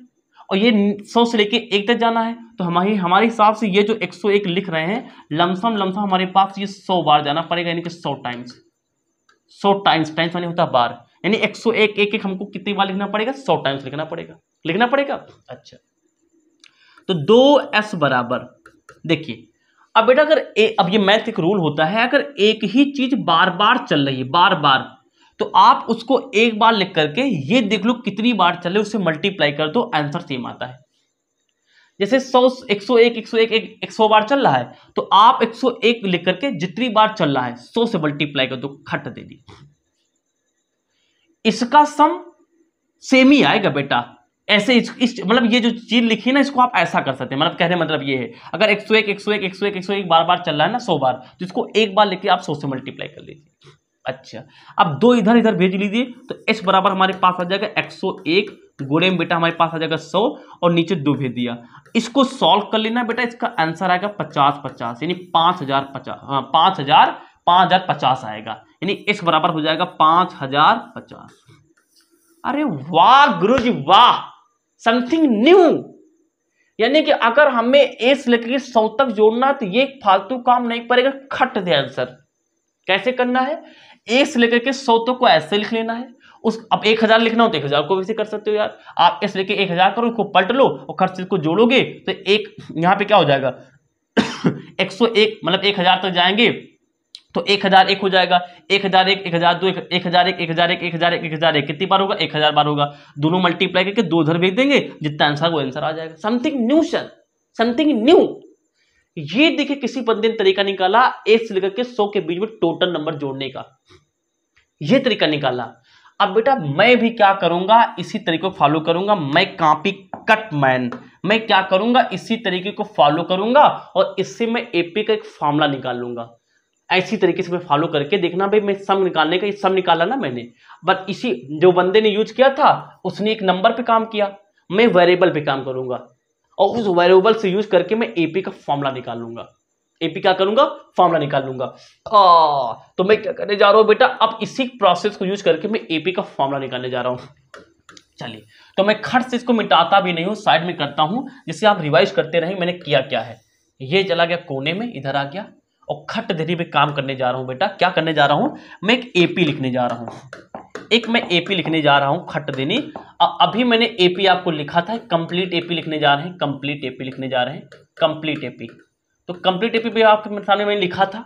[SPEAKER 1] और ये सौ से लेके एक तक जाना है तो हमारे हमारे हिसाब से ये जो एक सौ एक लिख रहे हैं लमसम लमसम हमारे पास ये सौ बार जाना पड़ेगा यानी कि सौ टाइम्स सौ टाइम्स टाइम्स मानी होता है बार यानी एक सौ एक एक एक हमको कितनी बार लिखना पड़ेगा सौ टाइम्स लिखना पड़ेगा लिखना पड़ेगा अच्छा तो दो एस बराबर देखिए अब बेटा अगर ए, अब ये मैथ एक रूल होता है अगर एक ही चीज बार बार चल रही है बार बार तो आप उसको एक बार लिख करके ये देख लो कितनी बार चले उसे मल्टीप्लाई कर दो आंसर सेम आता है जैसे 100 101 101 एक सौ बार चल रहा है तो आप 101 लिख करके जितनी बार चल रहा है 100 से मल्टीप्लाई कर दो खट दे दी इसका सम सेम ही आएगा बेटा ऐसे इस, इस मतलब ये जो चीज लिखी है ना इसको आप ऐसा कर सकते हैं मतलब कहने मतलब ये है अगर 101 101 101 101 बार बार चल रहा है ना 100 बार तो इसको एक बार लिख के आप 100 से मल्टीप्लाई कर लीजिए अच्छा अब दो इधर इधर भेज लीजिए तो एच बराबर हमारे पास आ जाएगा एक सौ एक गोले में बेटा हमारे पास आ जाएगा सौ और नीचे दो भेज दिया इसको सॉल्व कर लेना बेटा इसका आंसर आएगा पचास पचास यानी पाँच हजार पचास हाँ पाँच हजार पाँच हजार पचास आएगा यानी एच बराबर हो जाएगा पाँच हजार पचास अरे वाह गुरु जी वाह समथिंग न्यू यानी कि अगर हमें एस लेकर सौ तक जोड़ना तो ये फालतू काम नहीं पड़ेगा खट दे आंसर कैसे करना है एक से लेकर के सौ तक को ऐसे लिख लेना है उस अब एक हजार लिखना हो तो एक हजार को वैसे कर सकते हो यार आप एस लेके एक हजार करो उसको पलट लो और खर्च को जोड़ोगे तो एक यहाँ पे क्या हो जाएगा एक सौ एक मतलब एक हजार तक जाएंगे तो एक हजार एक हो जाएगा एक हजार एक एक हजार दो एक हजार एक एक हजार एक एक हजार एक एक हजार एक कितनी बार होगा एक हजार बार होगा दोनों मल्टीप्लाई करके दो उधर भेज देंगे जितना आंसर वो आंसर आ जाएगा something new sir something new ये देखिए किसी बंदे ने तरीका निकाला एक से लेकर के सौ के बीच में टोटल नंबर जोड़ने का ये तरीका निकाला अब बेटा मैं भी क्या करूंगा इसी तरीके को फॉलो करूंगा मैं कापी कट मैन मैं क्या करूंगा इसी तरीके को फॉलो करूंगा और इससे मैं एपी का एक फॉर्मूला निकाल लूंगा ऐसी तरीके से मैं फॉलो करके देखना भाई मैं सम निकालने का सम निकाला ना मैंने बट इसी जो बंदे ने यूज किया था उसने एक नंबर पे काम किया मैं वेरिएबल पे काम करूंगा और उस वेरिएबल से यूज करके मैं एपी का फॉर्मूला निकाल लूंगा एपी क्या करूंगा फॉर्मूला निकाल लूंगा आ, तो मैं क्या करने जा रहा हूं बेटा अब इसी प्रोसेस को यूज करके मैं एपी का फॉर्मूला निकालने जा रहा हूँ चलिए तो मैं खट से इसको मिटाता भी नहीं हूं साइड में करता हूं जिससे आप रिवाइज करते रहे मैंने किया क्या है ये चला गया कोने में इधर आ गया और खट देरी में काम करने जा रहा हूं बेटा क्या करने जा रहा हूं मैं एक एपी लिखने जा रहा हूँ एक मैं एपी लिखने जा रहा हूँ खट देनी अभी मैंने एपी आपको लिखा था कंप्लीट एपी लिखने जा रहे हैं कंप्लीट एपी लिखने जा रहे हैं कंप्लीट एपी तो कंप्लीट एपी भी आपके सामने मैंने लिखा था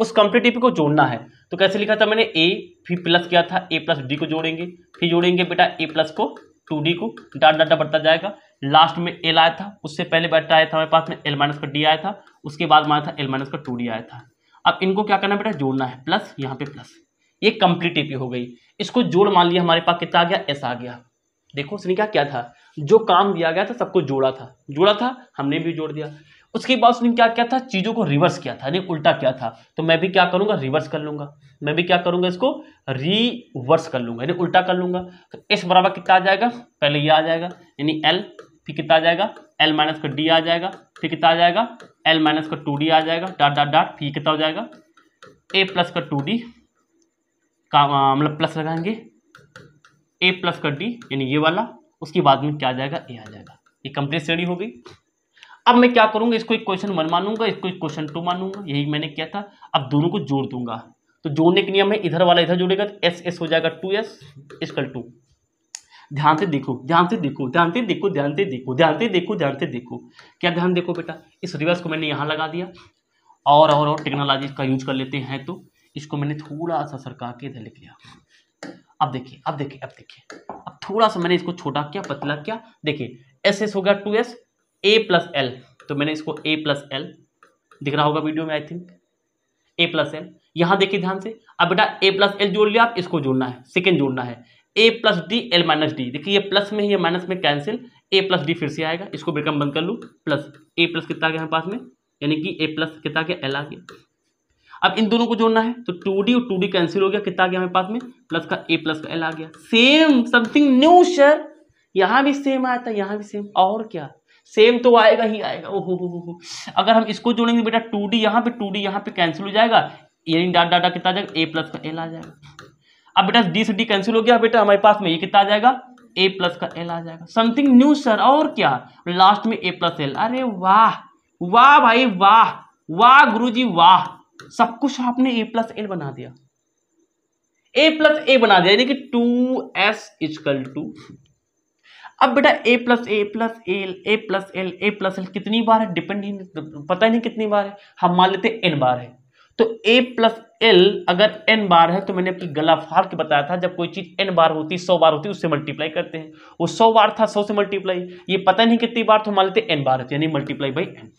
[SPEAKER 1] उस कंप्लीट एपी को जोड़ना है तो कैसे लिखा था मैंने ए फिर प्लस किया था ए प्लस डी को जोड़ेंगे फिर जोड़ेंगे बेटा ए प्लस को टू डी को डाटा डाटा बढ़ता जाएगा लास्ट में एल आया था उससे पहले बैठा आया था मेरे पास में एल माइनस का डी आया था उसके बाद माना था एल माइनस का टू डी आया था अब इनको क्या करना बेटा जोड़ना है प्लस यहाँ पे प्लस ये कंप्लीट एपी हो गई इसको जोड़ मान लिया हमारे पास कितना आ गया एस आ गया देखो उसने क्या क्या था जो काम दिया गया था सबको जोड़ा था जोड़ा था हमने भी जोड़ दिया उसके बाद उसने क्या क्या था चीज़ों को रिवर्स किया था यानी उल्टा किया था तो मैं भी क्या करूँगा रिवर्स कर लूँगा मैं भी क्या करूँगा इसको रिवर्स कर लूँगा यानी उल्टा कर लूँगा तो एस बराबर कितना आ जाएगा पहले ये आ जाएगा यानी एल फिर कितना आ जाएगा एल माइनस का डी आ जाएगा फिर कितना आ जाएगा एल माइनस का टू डी आ जाएगा डॉट डॉट डॉट फिर कितना हो जाएगा ए प्लस का टू डी का मतलब प्लस लगाएंगे ए प्लस का डी यानी ये वाला उसके बाद में क्या आ जाएगा ए आ जाएगा ये कंप्लीट स्टडी हो गई अब मैं क्या करूंगा इसको एक क्वेश्चन वन मानूंगा इसको एक क्वेश्चन टू मानूंगा यही मैंने किया था अब दोनों को जोड़ दूंगा तो जोड़ने के नियम है इधर वाला इधर जोड़ेगा तो एस एस हो जाएगा टू एस इसकल टू ध्यान से देखो ध्यान से देखो ध्यान से देखो ध्यान से देखो ध्यान से देखो ध्यान से देखो क्या ध्यान देखो बेटा इस रिवर्स को मैंने यहाँ लगा दिया और और और टेक्नोलॉजी का यूज कर लेते हैं तो इसको मैंने थोड़ा सा सरका के इधर लिख लिया अब देखिए अब देखिए अब देखिए अब थोड़ा सा मैंने इसको छोटा किया पतला किया देखिए एस एस हो गया two S A plus L तो मैंने इसको ए प्लस एल दिख रहा होगा वीडियो में I think A plus L यहाँ देखिए ध्यान से अब बेटा ए प्लस एल जोड़ लिया आप इसको जोड़ना है सेकेंड जोड़ना है A plus D L minus D देखिए ये प्लस में ही माइनस में कैंसिल ए प्लस डी फिर से आएगा इसको ब्रेकअप बंद कर लूँ प्लस ए प्लस कितना आ गया हमारे पास में यानी कि ए प्लस कितना आ गया एल आ गया अब इन दोनों को जोड़ना है तो टू डी और टू डी कैंसिल हो गया कितना गया हमारे पास में प्लस का ए प्लस का एल आ गया सेम समथिंग न्यू सर यहाँ भी सेम आया था यहाँ भी सेम और क्या सेम तो आएगा ही आएगा ओहो हो हो अगर हम इसको जोड़ेंगे बेटा टू डी यहाँ पे टू डी यहाँ पे कैंसिल हो जाएगा यानी डाट डाटा कितना आ जाएगा ए प्लस का एल आ जाएगा अब बेटा डी से डी कैंसिल हो गया बेटा हमारे पास में ये कितना आ जाएगा ए प्लस का एल आ जाएगा समथिंग न्यू सर और क्या लास्ट में ए प्लस एल अरे वाह वाह भाई वाह वाह गुरुजी वाह सब कुछ आपने ए प्लस एल बना दिया ए प्लस ए बना दिया यानी कि टू एस इजकल टू अब बेटा A plus A plus L A plus L A plus L कितनी बार है डिपेंड ही पता ही नहीं कितनी बार है हम मान लेते हैं एन बार है तो ए प्लस एल अगर एन बार है तो मैंने अपनी गला फाड़ के बताया था जब कोई चीज़ एन बार होती है सौ बार होती है उससे मल्टीप्लाई करते हैं वो सौ बार था सौ से मल्टीप्लाई ये पता नहीं कितनी बार तो मान लेते एन बार है तो यानी मल्टीप्लाई बाई एन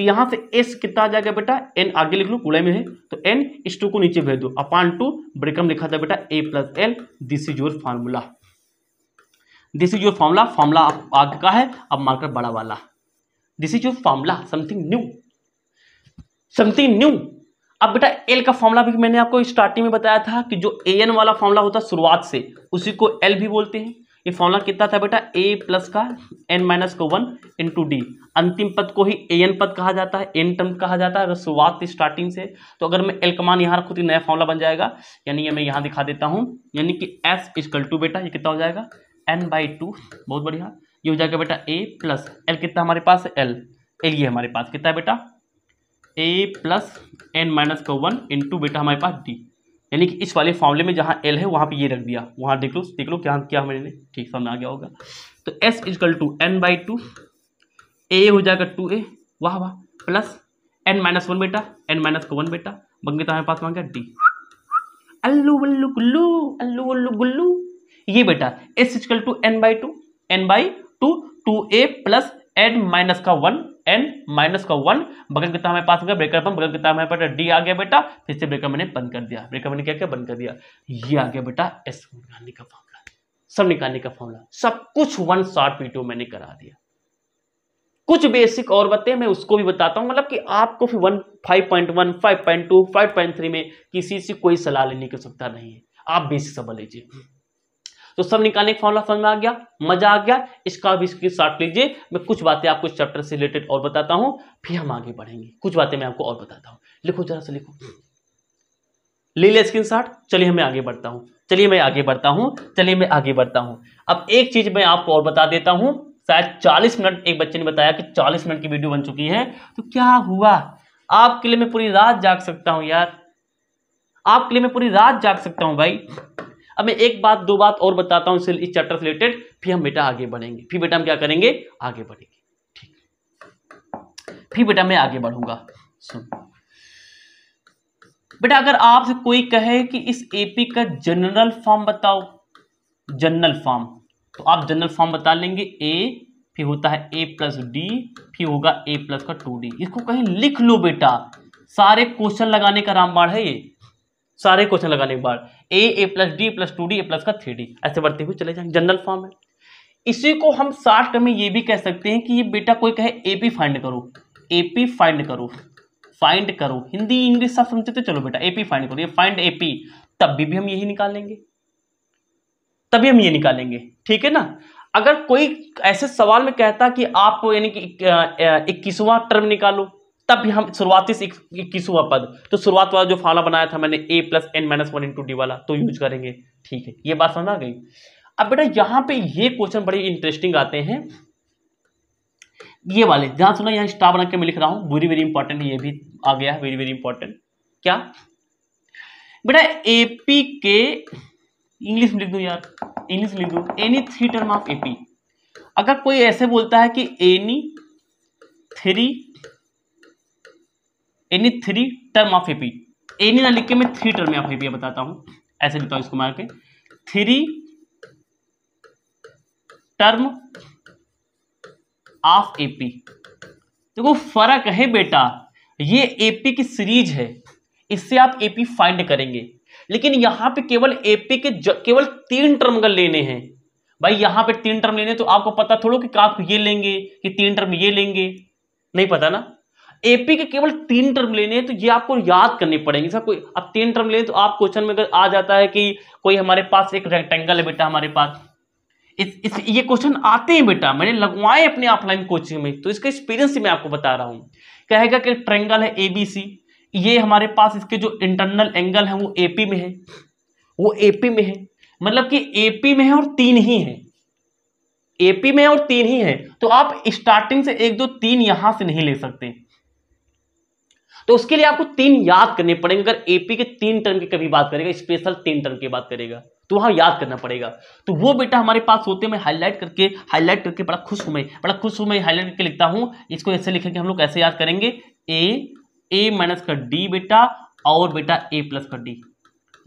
[SPEAKER 1] तो यहां से एस कितना आ जाएगा बेटा एन आगे लिख लो कूड़े में है तो एन इस टू को नीचे भेज दो अपान टू ब्रेकम लिखा था बेटा A plus L this is your formula this is your formula formula आगे का है अब मार्कर बड़ा वाला this is your formula something new something new अब बेटा एल का फॉर्मूला भी मैंने आपको स्टार्टिंग में बताया था कि जो ए एन वाला फॉर्मूला होता है शुरुआत से उसी को एल भी बोलते हैं ये फॉर्मूला कितना था बेटा ए प्लस का एन माइनस को वन इन टू डी अंतिम पद को ही ए एन पद कहा जाता है एन टर्म कहा जाता है अगर शुरुआत स्टार्टिंग से तो अगर मैं एल कमान यहाँ रखूँ तो नया फॉर्मूला बन जाएगा यानी ये मैं यहाँ दिखा देता हूँ यानी कि एस इजकल टू बेटा ये कितना हो जाएगा एन बाई टू बहुत बढ़िया ये हो जाएगा बेटा ए प्लस एल कितना हमारे पास है एल एल ये हमारे पास कितना है बेटा ए प्लस एन माइनस को वन इंटू बेटा हमारे पास डी यानी कि इस वाले फॉर्मले में जहाँ एल है वहाँ पे ये रख दिया वहाँ देख लो देख लो क्या क्या मैंने ठीक समझ आ गया होगा तो S is equal two N by two A हो जाएगा टू ए वाह वाह प्लस एन माइनस वन बेटा एन माइनस का वन बेटा बंगेता हमारे पास मांगा डी अल्लू वल्लू गुल्लू अल्लू वल्लू गुल्लू ये बेटा S is equal two N by two N by two two A plus N minus का वन एन माइनस का वन बगल कितना हमारे पास हो गया ब्रेकर पर बगल कितना हमारे पास डी आ गया बेटा फिर से ब्रेकर मैंने बंद कर दिया ब्रेकर मैंने क्या क्या बंद कर दिया ये आ गया बेटा एस निकालने का फॉर्मूला सब निकालने का फॉर्मूला सब कुछ वन शॉर्ट पीटो मैंने करा दिया कुछ बेसिक और बताए मैं उसको भी बताता हूँ मतलब कि आपको फिर one five point one five point two five point three में किसी से कोई सलाह लेने की आवश्यकता नहीं है आप बेसिक समझ लीजिए तो सब निकालने का फॉर्मला समझ में आ गया मजा आ गया इसका भी स्क्रीन शॉट लीजिए मैं कुछ बातें आपको इस चैप्टर से रिलेटेड और बताता हूँ फिर हम आगे बढ़ेंगे कुछ बातें मैं आपको और बताता हूँ लिखो जरा से लिखो ले लिया स्क्रीन चलिए मैं आगे बढ़ता हूँ चलिए मैं आगे बढ़ता हूँ चलिए मैं आगे बढ़ता हूँ अब एक चीज मैं आपको और बता देता हूँ शायद चालीस मिनट एक बच्चे ने बताया कि चालीस मिनट की वीडियो बन चुकी है तो क्या हुआ आपके लिए मैं पूरी रात जाग सकता हूँ यार आपके लिए मैं पूरी रात जाग सकता हूँ भाई अब मैं एक बात दो बात और बताता हूं इस चैप्टर से रिलेटेड फिर हम बेटा आगे बढ़ेंगे फिर बेटा हम क्या करेंगे आगे बढ़ेंगे ठीक फिर बेटा मैं आगे बढ़ूंगा सुन बेटा अगर आपसे कोई कहे कि इस एपी का जनरल फॉर्म बताओ जनरल फॉर्म तो आप जनरल फॉर्म बता लेंगे ए फिर होता है ए प्लस डी फिर होगा ए प्लस का टू डी इसको कहीं लिख लो बेटा सारे क्वेश्चन लगाने का रामबाण है ये सारे क्वेश्चन लगाने के बाद A A plus D plus two D A plus का थ्री डी ऐसे बढ़ते हुए चले जाएंगे जनरल फॉर्म है इसी को हम शार्ट में ये भी कह सकते हैं कि ये बेटा कोई कहे एपी फाइंड करो एपी फाइंड करो फाइंड करो हिंदी इंग्लिश सब समझते तो चलो बेटा एपी फाइंड करो ये फाइंड एपी तब भी, भी हम यही निकालेंगे तभी हम ये निकालेंगे ठीक है ना अगर कोई ऐसे सवाल में कहता कि आप यानी कि इक्कीसवां टर्म निकालो तब भी हम शुरुआती से इक्कीस हुआ पद तो शुरुआत वाला जो फॉर्मला बनाया था मैंने A plus N minus one into D वाला तो यूज करेंगे ठीक है ये बात समझ आ गई अब बेटा यहाँ पे ये क्वेश्चन बड़े इंटरेस्टिंग आते हैं ये वाले ध्यान सुना यहाँ स्टार बना के मैं लिख रहा हूँ वेरी वेरी इंपॉर्टेंट ये भी आ गया है वेरी वेरी इंपॉर्टेंट क्या बेटा एपी के इंग्लिश में लिख दू यार इंग्लिश लिख दू any three term of AP अगर कोई ऐसे बोलता है कि any three any three term of AP any ना लिख के मैं थ्री टर्म ऑफ एपी बताता हूं ऐसे लिखता हूं इसको मार के थ्री टर्म ऑफ एपी देखो फर्क है बेटा ये एपी की सीरीज है इससे आप एपी फाइंड करेंगे लेकिन यहां पे केवल एपी के केवल तीन टर्म लेने हैं भाई यहां पे तीन टर्म लेने तो आपको पता थोड़ो कि आप ये लेंगे कि तीन टर्म ये लेंगे नहीं पता ना एपी के केवल तीन टर्म लेने हैं तो ये आपको याद करने पड़ेंगे सर कोई अब तीन टर्म लें तो आप क्वेश्चन में अगर आ जाता है कि कोई हमारे पास एक रेक्टेंगल है बेटा हमारे पास इस, इस ये क्वेश्चन आते हैं बेटा मैंने लगवाए अपने ऑफलाइन कोचिंग में तो इसका एक्सपीरियंस मैं आपको बता रहा हूँ कहेगा कि ट्रेंगल है एबीसी ये हमारे पास इसके जो इंटरनल एंगल है वो एपी में है वो एपी में है मतलब कि एपी में है और तीन ही है एपी में और तीन ही है तो आप स्टार्टिंग से एक दो तीन यहां से नहीं ले सकते तो उसके लिए आपको तीन याद करने पड़ेंगे अगर एपी के तीन टर्म की कभी बात करेगा स्पेशल तीन टर्म की बात करेगा तो वहां याद करना पड़ेगा तो वो बेटा हमारे पास होते मैं हाईलाइट करके हाईलाइट करके बड़ा खुश हूं मैं बड़ा खुश हूं मैं हाईलाइट करके लिखता हूं इसको ऐसे लिखेंगे हम लोग ऐसे याद करेंगे ए ए माइनस का डी बेटा और बेटा ए प्लस का डी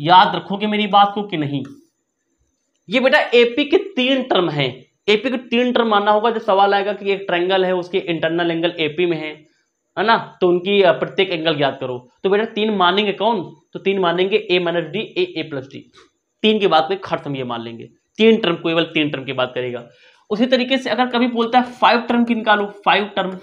[SPEAKER 1] याद रखोगे मेरी बात को कि नहीं ये बेटा एपी के तीन टर्म है एपी के तीन टर्म मानना होगा जब सवाल आएगा कि एक ट्रायंगल है उसके इंटरनल एंगल एपी में है है ना तो उनकी प्रत्येक एंगल ज्ञात करो तो बेटा तीन मानेंगे कौन तो तीन मानेंगे A minus D A A plus D तीन की बात में खर्च हम ये मान लेंगे तीन टर्म केवल तीन टर्म की बात करेगा उसी तरीके से अगर कभी बोलता है फाइव टर्म की निकालो five term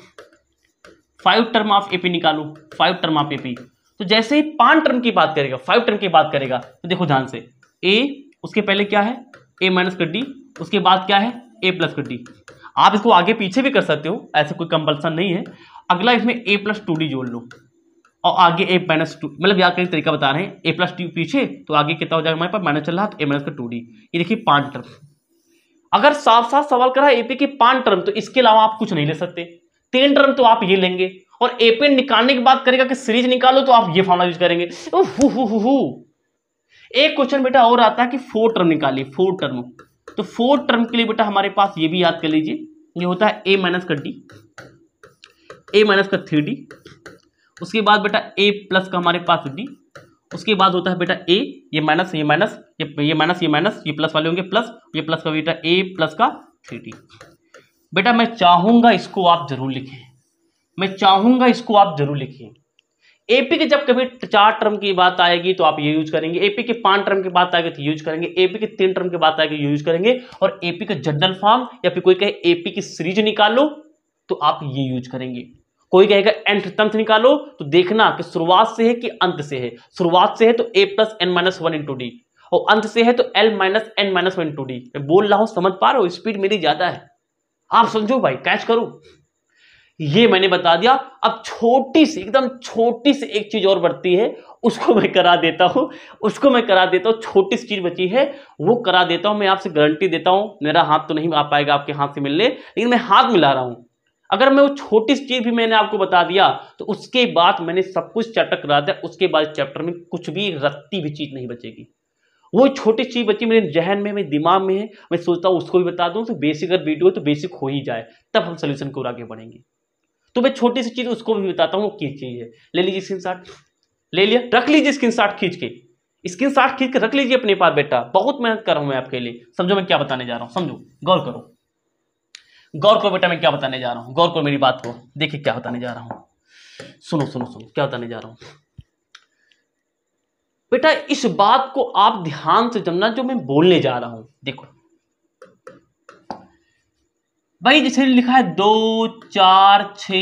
[SPEAKER 1] five term of AP निकालो फाइव टर्म ऑफ एपी तो जैसे ही पांच टर्म की बात करेगा फाइव टर्म की बात करेगा तो देखो ध्यान से ए उसके पहले क्या है ए माइनस का डी उसके बाद क्या है ए प्लस कर डी आप इसको आगे पीछे भी कर सकते हो ऐसे कोई कंपल्सन नहीं है अगला इसमें ए प्लस टू डी जोड़ लो और आगे ए माइनस टू मतलब यहाँ का तरीका बता रहे हैं ए प्लस टू पीछे तो आगे कितना हो जाएगा हमारे पास माइनस चल रहा है तो ए माइनस का टू डी ये देखिए पांच टर्म अगर साफ साफ सवाल करा एपी के पांच टर्म तो इसके अलावा आप कुछ नहीं ले सकते तीन टर्म तो आप ये लेंगे और एपी निकालने की बात करेगा कि सीरीज निकालो तो आप ये फॉर्मुला यूज करेंगे एक क्वेश्चन बेटा और आता है कि फोर टर्म निकालिए फोर टर्म तो फोर टर्म के लिए बेटा हमारे पास ये भी याद कर लीजिए ये होता है ए माइनस का डी ए माइनस का थ्री डी उसके बाद बेटा ए प्लस का हमारे पास डी उसके बाद होता है बेटा ए ये माइनस ये माइनस ये ये माइनस ये माइनस ये प्लस वाले होंगे प्लस ये प्लस का बेटा ए प्लस का थ्री डी बेटा मैं चाहूँगा इसको आप जरूर लिखें मैं चाहूँगा इसको आप जरूर लिखें एपी के जब कभी चार टर्म की बात आएगी तो आप ये यूज करेंगे एपी के पांच टर्म की बात आएगी तो यूज करेंगे एपी के तीन टर्म की बात आएगी तो यूज करेंगे और एपी का जनरल फॉर्म या फिर कोई कहे एपी की सीरीज निकालो तो आप ये यूज करेंगे कोई कहेगा एंथ तंथ निकालो तो देखना कि शुरुआत से है कि अंत से है शुरुआत से है तो A plus N minus one into D और अंत से है तो L minus N minus one into D मैं बोल रहा हूं समझ पा रहा हूं स्पीड मेरी ज्यादा है आप समझो भाई कैच करो ये मैंने बता दिया अब छोटी सी एकदम छोटी सी एक चीज और बढ़ती है उसको मैं करा देता हूं उसको मैं करा देता हूँ छोटी सी चीज बची है वो करा देता हूं मैं आपसे गारंटी देता हूं मेरा हाथ तो नहीं आ पाएगा आपके हाथ से मिलने लेकिन मैं हाथ मिला रहा हूं अगर मैं वो छोटी सी चीज भी मैंने आपको बता दिया तो उसके बाद मैंने सब कुछ चैप्टर करा दिया उसके बाद चैप्टर में कुछ भी रत्ती भी चीज नहीं बचेगी वो छोटी चीज बच्ची मेरे जहन में मेरे दिमाग में है मैं सोचता हूँ उसको भी बता दूँ तो बेसिक अगर वीडियो तो बेसिक हो ही जाए तब हम सोल्यूशन को आगे बढ़ेंगे तो मैं छोटी सी चीज़ उसको भी बताता हूँ की चीज़ है ले लीजिए स्क्रीन शॉट ले लिया रख लीजिए स्क्रीन शॉट खींच के स्क्रीन शॉट खींच के रख लीजिए अपने पास बेटा बहुत मेहनत कर रहा हूँ मैं आपके लिए समझो मैं क्या बताने जा रहा हूँ समझो गौर करो गौर करो बेटा मैं क्या बताने जा रहा हूँ गौर करो मेरी बात को देखिए क्या बताने जा रहा हूँ सुनो सुनो सुनो क्या बताने जा रहा हूँ बेटा इस बात को आप ध्यान से जमना जो मैं बोलने जा रहा हूँ देखो भाई जिसे लिखा है दो चार छ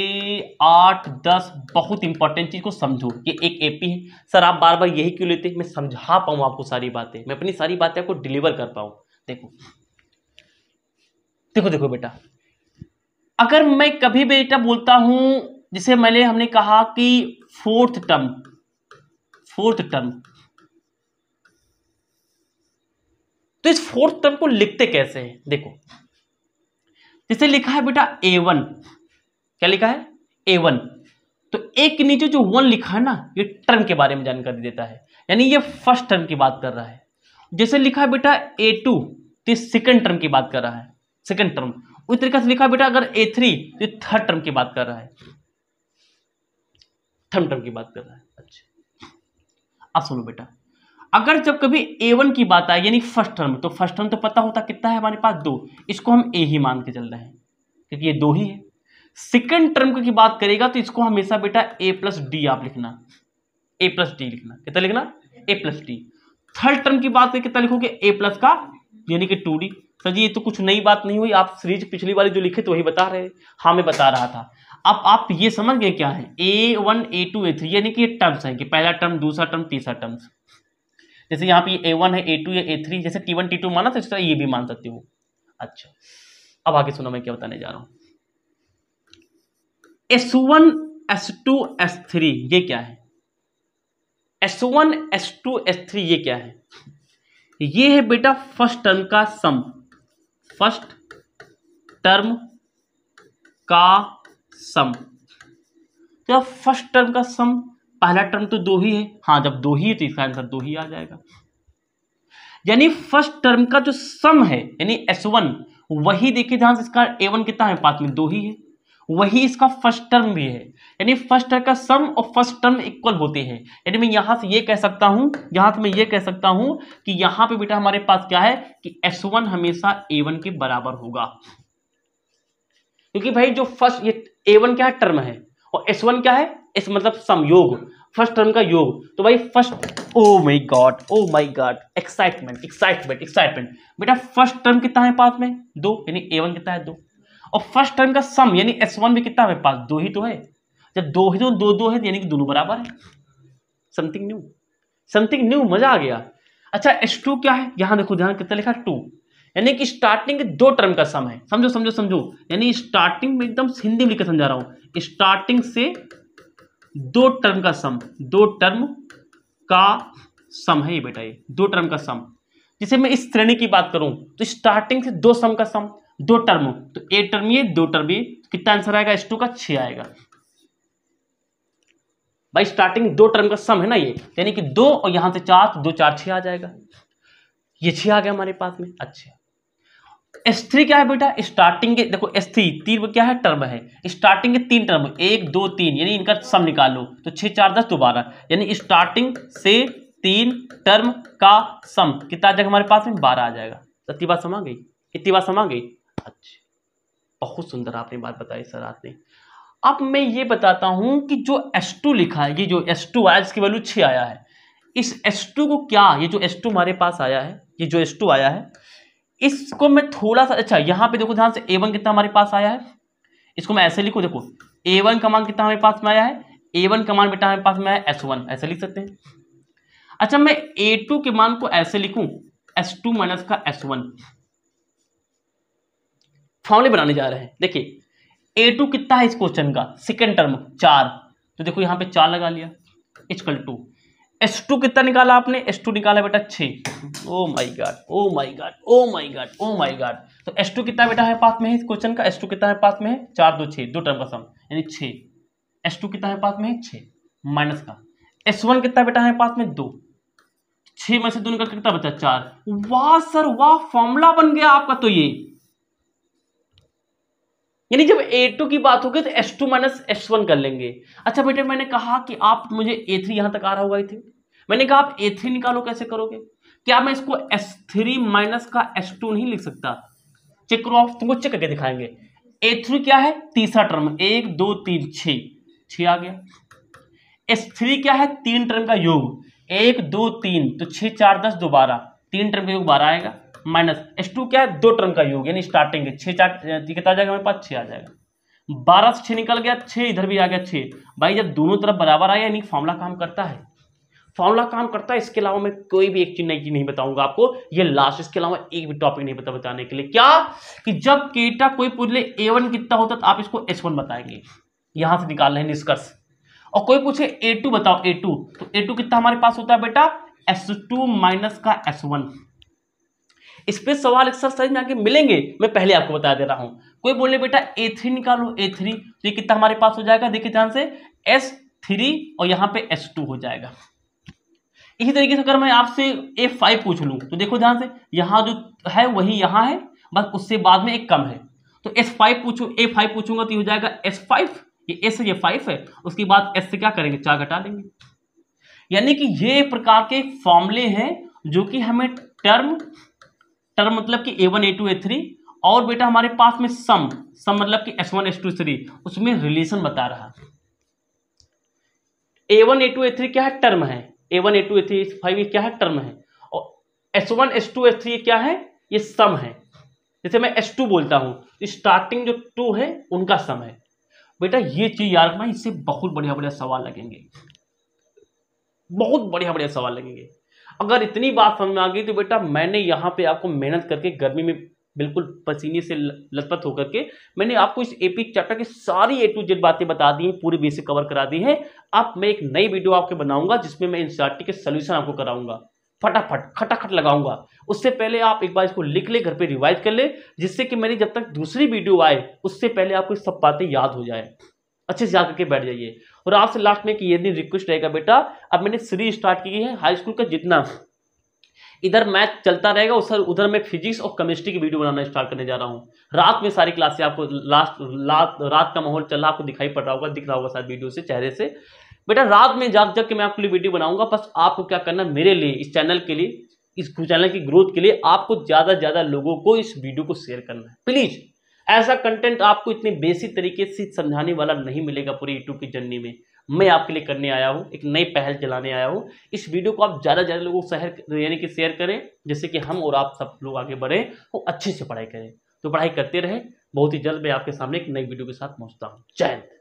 [SPEAKER 1] आठ दस बहुत इंपॉर्टेंट चीज को समझो ये एक एपी है सर आप बार बार यही क्यों लेते हैं मैं समझा पाऊं आपको सारी बातें मैं अपनी सारी बातें आपको डिलीवर कर पाऊं देखो देखो देखो बेटा अगर मैं कभी बेटा बोलता हूं जिसे मैंने हमने कहा कि फोर्थ टर्म फोर्थ टर्म तो इस फोर्थ टर्म को लिखते कैसे है देखो जैसे लिखा है बेटा ए वन क्या लिखा है ए वन तो ए के नीचे जो वन लिखा है ना ये टर्म के बारे में जानकारी देता है यानी ये फर्स्ट टर्म की बात कर रहा है जैसे लिखा है बेटा ए टू तो ये सेकेंड टर्म की बात कर रहा है सेकेंड टर्म उस तरीके से लिखा बेटा अगर ए थ्री तो थर्ड टर्म की बात कर रहा है थर्ड टर्म की बात कर रहा है अच्छा आप सुनो बेटा अगर जब कभी ए वन की बात आए यानी फर्स्ट टर्म तो फर्स्ट टर्म तो पता होता कितना है हमारे पास दो इसको हम ए ही मान के चल रहे हैं क्योंकि ये दो ही है सेकेंड टर्म की बात करेगा तो इसको हमेशा बेटा ए प्लस डी आप लिखना ए प्लस डी लिखना कितना लिखना A plus D third term की बात करें कितना लिखोगे ए प्लस का यानी कि टू डी सर जी ये तो कुछ नई बात नहीं हुई आप सीरीज पिछली बार जो लिखे तो वही बता रहे हाँ मैं बता रहा था अब आप ये समझ गए क्या है A one A two A three यानी कि ये टर्म्स हैं कि पहला टर्म दूसरा टर्म तीसरा टर्म्स जैसे यहाँ पे ए वन है ए टू या ए थ्री जैसे टी वन टी टू माना तो इस तरह ये भी मान सकते हो अच्छा अब आगे सुनो मैं क्या बताने जा रहा हूं S one S two S three ये क्या है S one S two S three ये क्या है ये है बेटा फर्स्ट टर्म का सम फर्स्ट टर्म का सम फर्स्ट टर्म का सम पहला टर्म तो दो ही है हाँ जब दो ही है तो इसका आंसर दो ही आ जाएगा यानी फर्स्ट टर्म का जो सम है यानी एस वन वही देखिए ध्यान से इसका ए वन कितना है पास में दो ही है वही इसका फर्स्ट टर्म भी है यानी फर्स्ट टर्म का सम और फर्स्ट टर्म इक्वल होते हैं यानी मैं यहां से ये कह सकता हूं यहां से मैं ये कह सकता हूं कि यहां पे बेटा हमारे पास क्या है कि एस वन हमेशा ए वन के बराबर होगा क्योंकि भाई जो फर्स्ट ये ए वन क्या है टर्म है और एस वन क्या है इस मतलब संयोग फर्स्ट टर्म का योग तो भाई first oh my God oh my God excitement excitement excitement बेटा फर्स्ट टर्म कितना है पास में दो यानी ए वन कितना है दो और फर्स्ट टर्म का सम यानी एस वन भी कितना है पास दो ही तो है जब दो ही तो दो दो है तो यानी कि दोनों बराबर है समथिंग न्यू समथिंग न्यू मजा आ गया अच्छा एस टू क्या है यहां देखो ध्यान कितना लिखा टू यानी कि स्टार्टिंग दो टर्म का सम है समझो समझो समझो यानी स्टार्टिंग में एकदम हिंदी में लिखकर समझा रहा हूं स्टार्टिंग से दो टर्म का सम दो टर्म का सम है ये बेटा ये दो टर्म का सम जैसे मैं इस श्रेणी की बात करूं तो स्टार्टिंग से दो सम का सम दो टर्म तो ए टर्म ये दो टर्म ये कितना आंसर आएगा एस टू का छ आएगा भाई स्टार्टिंग दो टर्म का सम है ना ये यानी कि दो और यहां से चार तो दो चार छ आ जाएगा ये छ आ गया हमारे पास में अच्छा एस थ्री क्या है बेटा स्टार्टिंग के देखो एस थ्री तीन क्या है टर्म है स्टार्टिंग के तीन टर्म एक दो तीन यानी इनका सम निकाल लो तो छह चार दस दोबारा यानी स्टार्टिंग से तीन टर्म का सम कितना जगह हमारे पास में बारह आ जाएगा तो इतनी बात समा गई इतनी बात समा गई अच्छा बहुत सुंदर आपने बात बताई सर आपने अब मैं ये बताता हूं कि जो S2 लिखा है ये जो एस टू आया इसकी वैल्यू छह आया है इस S2 को क्या ये जो S2 हमारे पास आया है ये जो S2 आया है इसको मैं थोड़ा सा अच्छा यहाँ पे देखो ध्यान से ए वन कितना हमारे पास आया है इसको मैं ऐसे लिखूँ देखो ए वन का मान कितना हमारे पास में आया है ए वन का मान बेटा हमारे पास में आया एस वन ऐसे लिख सकते हैं अच्छा मैं ए टू के मान को ऐसे लिखूँ एस टू माइनस का एस वन फॉर्मूले बनाने जा रहे हैं देखिए ए टू कितना है इस क्वेश्चन का सेकेंड टर्म चार तो देखो यहाँ पे चार लगा लिया इजकल टू एस टू कितना निकाला आपने एस टू निकाला बेटा छः oh my God oh my God oh my God oh my God तो एस टू कितना बेटा है पास में इस क्वेश्चन का एस टू कितना है पास में है चार दो छः दो टर्म का सम यानी छः एस टू कितना है पास में है छः माइनस का एस वन कितना बेटा है पास में दो छः में से दो निकल कितना बचा चार वाह सर वाह फॉर्मूला बन गया आपका तो ये यानी जब A2 की बात होगी तो S two minus S one कर लेंगे अच्छा बेटे मैंने कहा कि आप मुझे A3 थ्री यहां तक आ रहा होगा थे मैंने कहा आप A3 निकालो कैसे करोगे क्या मैं इसको S3 थ्री माइनस का S2 नहीं लिख सकता चेक करो आप तुमको चेक करके दिखाएंगे A3 क्या है तीसरा टर्म एक दो तीन छ छ आ गया S3 क्या है तीन टर्म का योग एक दो तीन तो छह चार दस दो बारह तीन टर्म का योग बारह आएगा माइनस एस टू क्या है दो टर्म का योग यानी स्टार्टिंग है छः चार कितना आ जाएगा हमारे पास छह आ जाएगा बारह से छह निकल गया छह इधर भी आ गया छह भाई जब दोनों तरफ बराबर आया यानी फॉर्मूला काम करता है फॉर्मूला काम करता है इसके अलावा मैं कोई भी एक चीज नई चीज नहीं बताऊंगा आपको ये लास्ट इसके अलावा एक भी टॉपिक नहीं बता बताने के लिए क्या कि जब केटा कोई पूछ ले ए वन कितना होता तो आप इसको एस वन बताएंगे यहां से निकाल रहे हैं निष्कर्ष और कोई पूछे ए टू बताओ ए टू तो ए टू कितना हमारे पास होता है बेटा एस टू माइनस का एस वन इस पर सवाल एक्सरसाइज में आगे मिलेंगे मैं पहले आपको बता दे रहा हूँ कोई बोले बेटा ए थ्री निकालो ए थ्री तो ये कितना हमारे पास हो जाएगा देखिए ध्यान से एस थ्री और यहाँ पे एस टू हो जाएगा इसी तरीके से अगर मैं आपसे ए फाइव पूछ लूँ तो देखो ध्यान से यहाँ जो है वही यहाँ है बस उससे बाद में एक कम है तो एस फाइव पूछो ए फाइव पूछूंगा तो हो जाएगा एस फाइव ये एस ये फाइव है उसके बाद एस से क्या करेंगे चार घटा देंगे यानी कि ये प्रकार के फॉर्मूले हैं जो कि हमें टर्म टर्म मतलब कि A one A two A three और बेटा हमारे पास में सम सम मतलब कि S one S two three उसमें रिलेशन बता रहा A one A two A three क्या है टर्म है A one A two A three five क्या है टर्म है और S one S two S three क्या है ये सम है जैसे मैं एस टू बोलता हूँ स्टार्टिंग तो जो टू है उनका सम है बेटा ये चीज याद रखना इससे बहुत बढ़िया बढ़िया सवाल लगेंगे बहुत बढ़िया बढ़िया सवाल लगेंगे अगर इतनी बात समझ में आ गई तो बेटा मैंने यहाँ पे आपको मेहनत करके गर्मी में बिल्कुल पसीने से लथपथ होकर के मैंने आपको इस एपी चैप्टर की सारी ए टू जेड बातें बता दी हैं पूरी बेसिक कवर करा दी हैं अब मैं एक नई वीडियो आपके बनाऊंगा जिसमें मैं एनसीआरटी e के सोल्यूशन आपको कराऊंगा फटाफट खटाखट लगाऊंगा उससे पहले आप एक बार इसको लिख ले घर पे रिवाइज कर ले जिससे कि मेरी जब तक दूसरी वीडियो आए उससे पहले आपको सब बातें याद हो जाए अच्छे से जाकर के बैठ जाइए और आपसे लास्ट में एक ये दिन रिक्वेस्ट रहेगा बेटा अब मैंने सीरीज स्टार्ट की है हाई स्कूल का जितना इधर मैथ चलता रहेगा उस उधर मैं फिजिक्स और केमिस्ट्री की वीडियो बनाना स्टार्ट करने जा रहा हूँ रात में सारी क्लासें आपको लास्ट रात रात का माहौल चल रहा आपको दिखाई पड़ रहा होगा दिख रहा होगा सारे वीडियो से चेहरे से बेटा रात में जाग जग के मैं आपके लिए वीडियो बनाऊंगा बस आपको क्या करना मेरे लिए इस चैनल के लिए इस चैनल की ग्रोथ के लिए आपको ज़्यादा से ज़्यादा लोगों को इस वीडियो को शेयर करना है प्लीज़ ऐसा कंटेंट आपको इतने बेसिक तरीके से समझाने वाला नहीं मिलेगा पूरे यूट्यूब की जर्नी में मैं आपके लिए करने आया हूँ एक नई पहल चलाने आया हूँ इस वीडियो को आप ज़्यादा ज़्यादा लोगों को शहर यानी कि शेयर करें जैसे कि हम और आप सब लोग आगे बढ़ें और अच्छे से पढ़ाई करें तो पढ़ाई करते रहें बहुत ही जल्द मैं आपके सामने एक नई वीडियो के साथ पहुँचता हूँ जय हिंद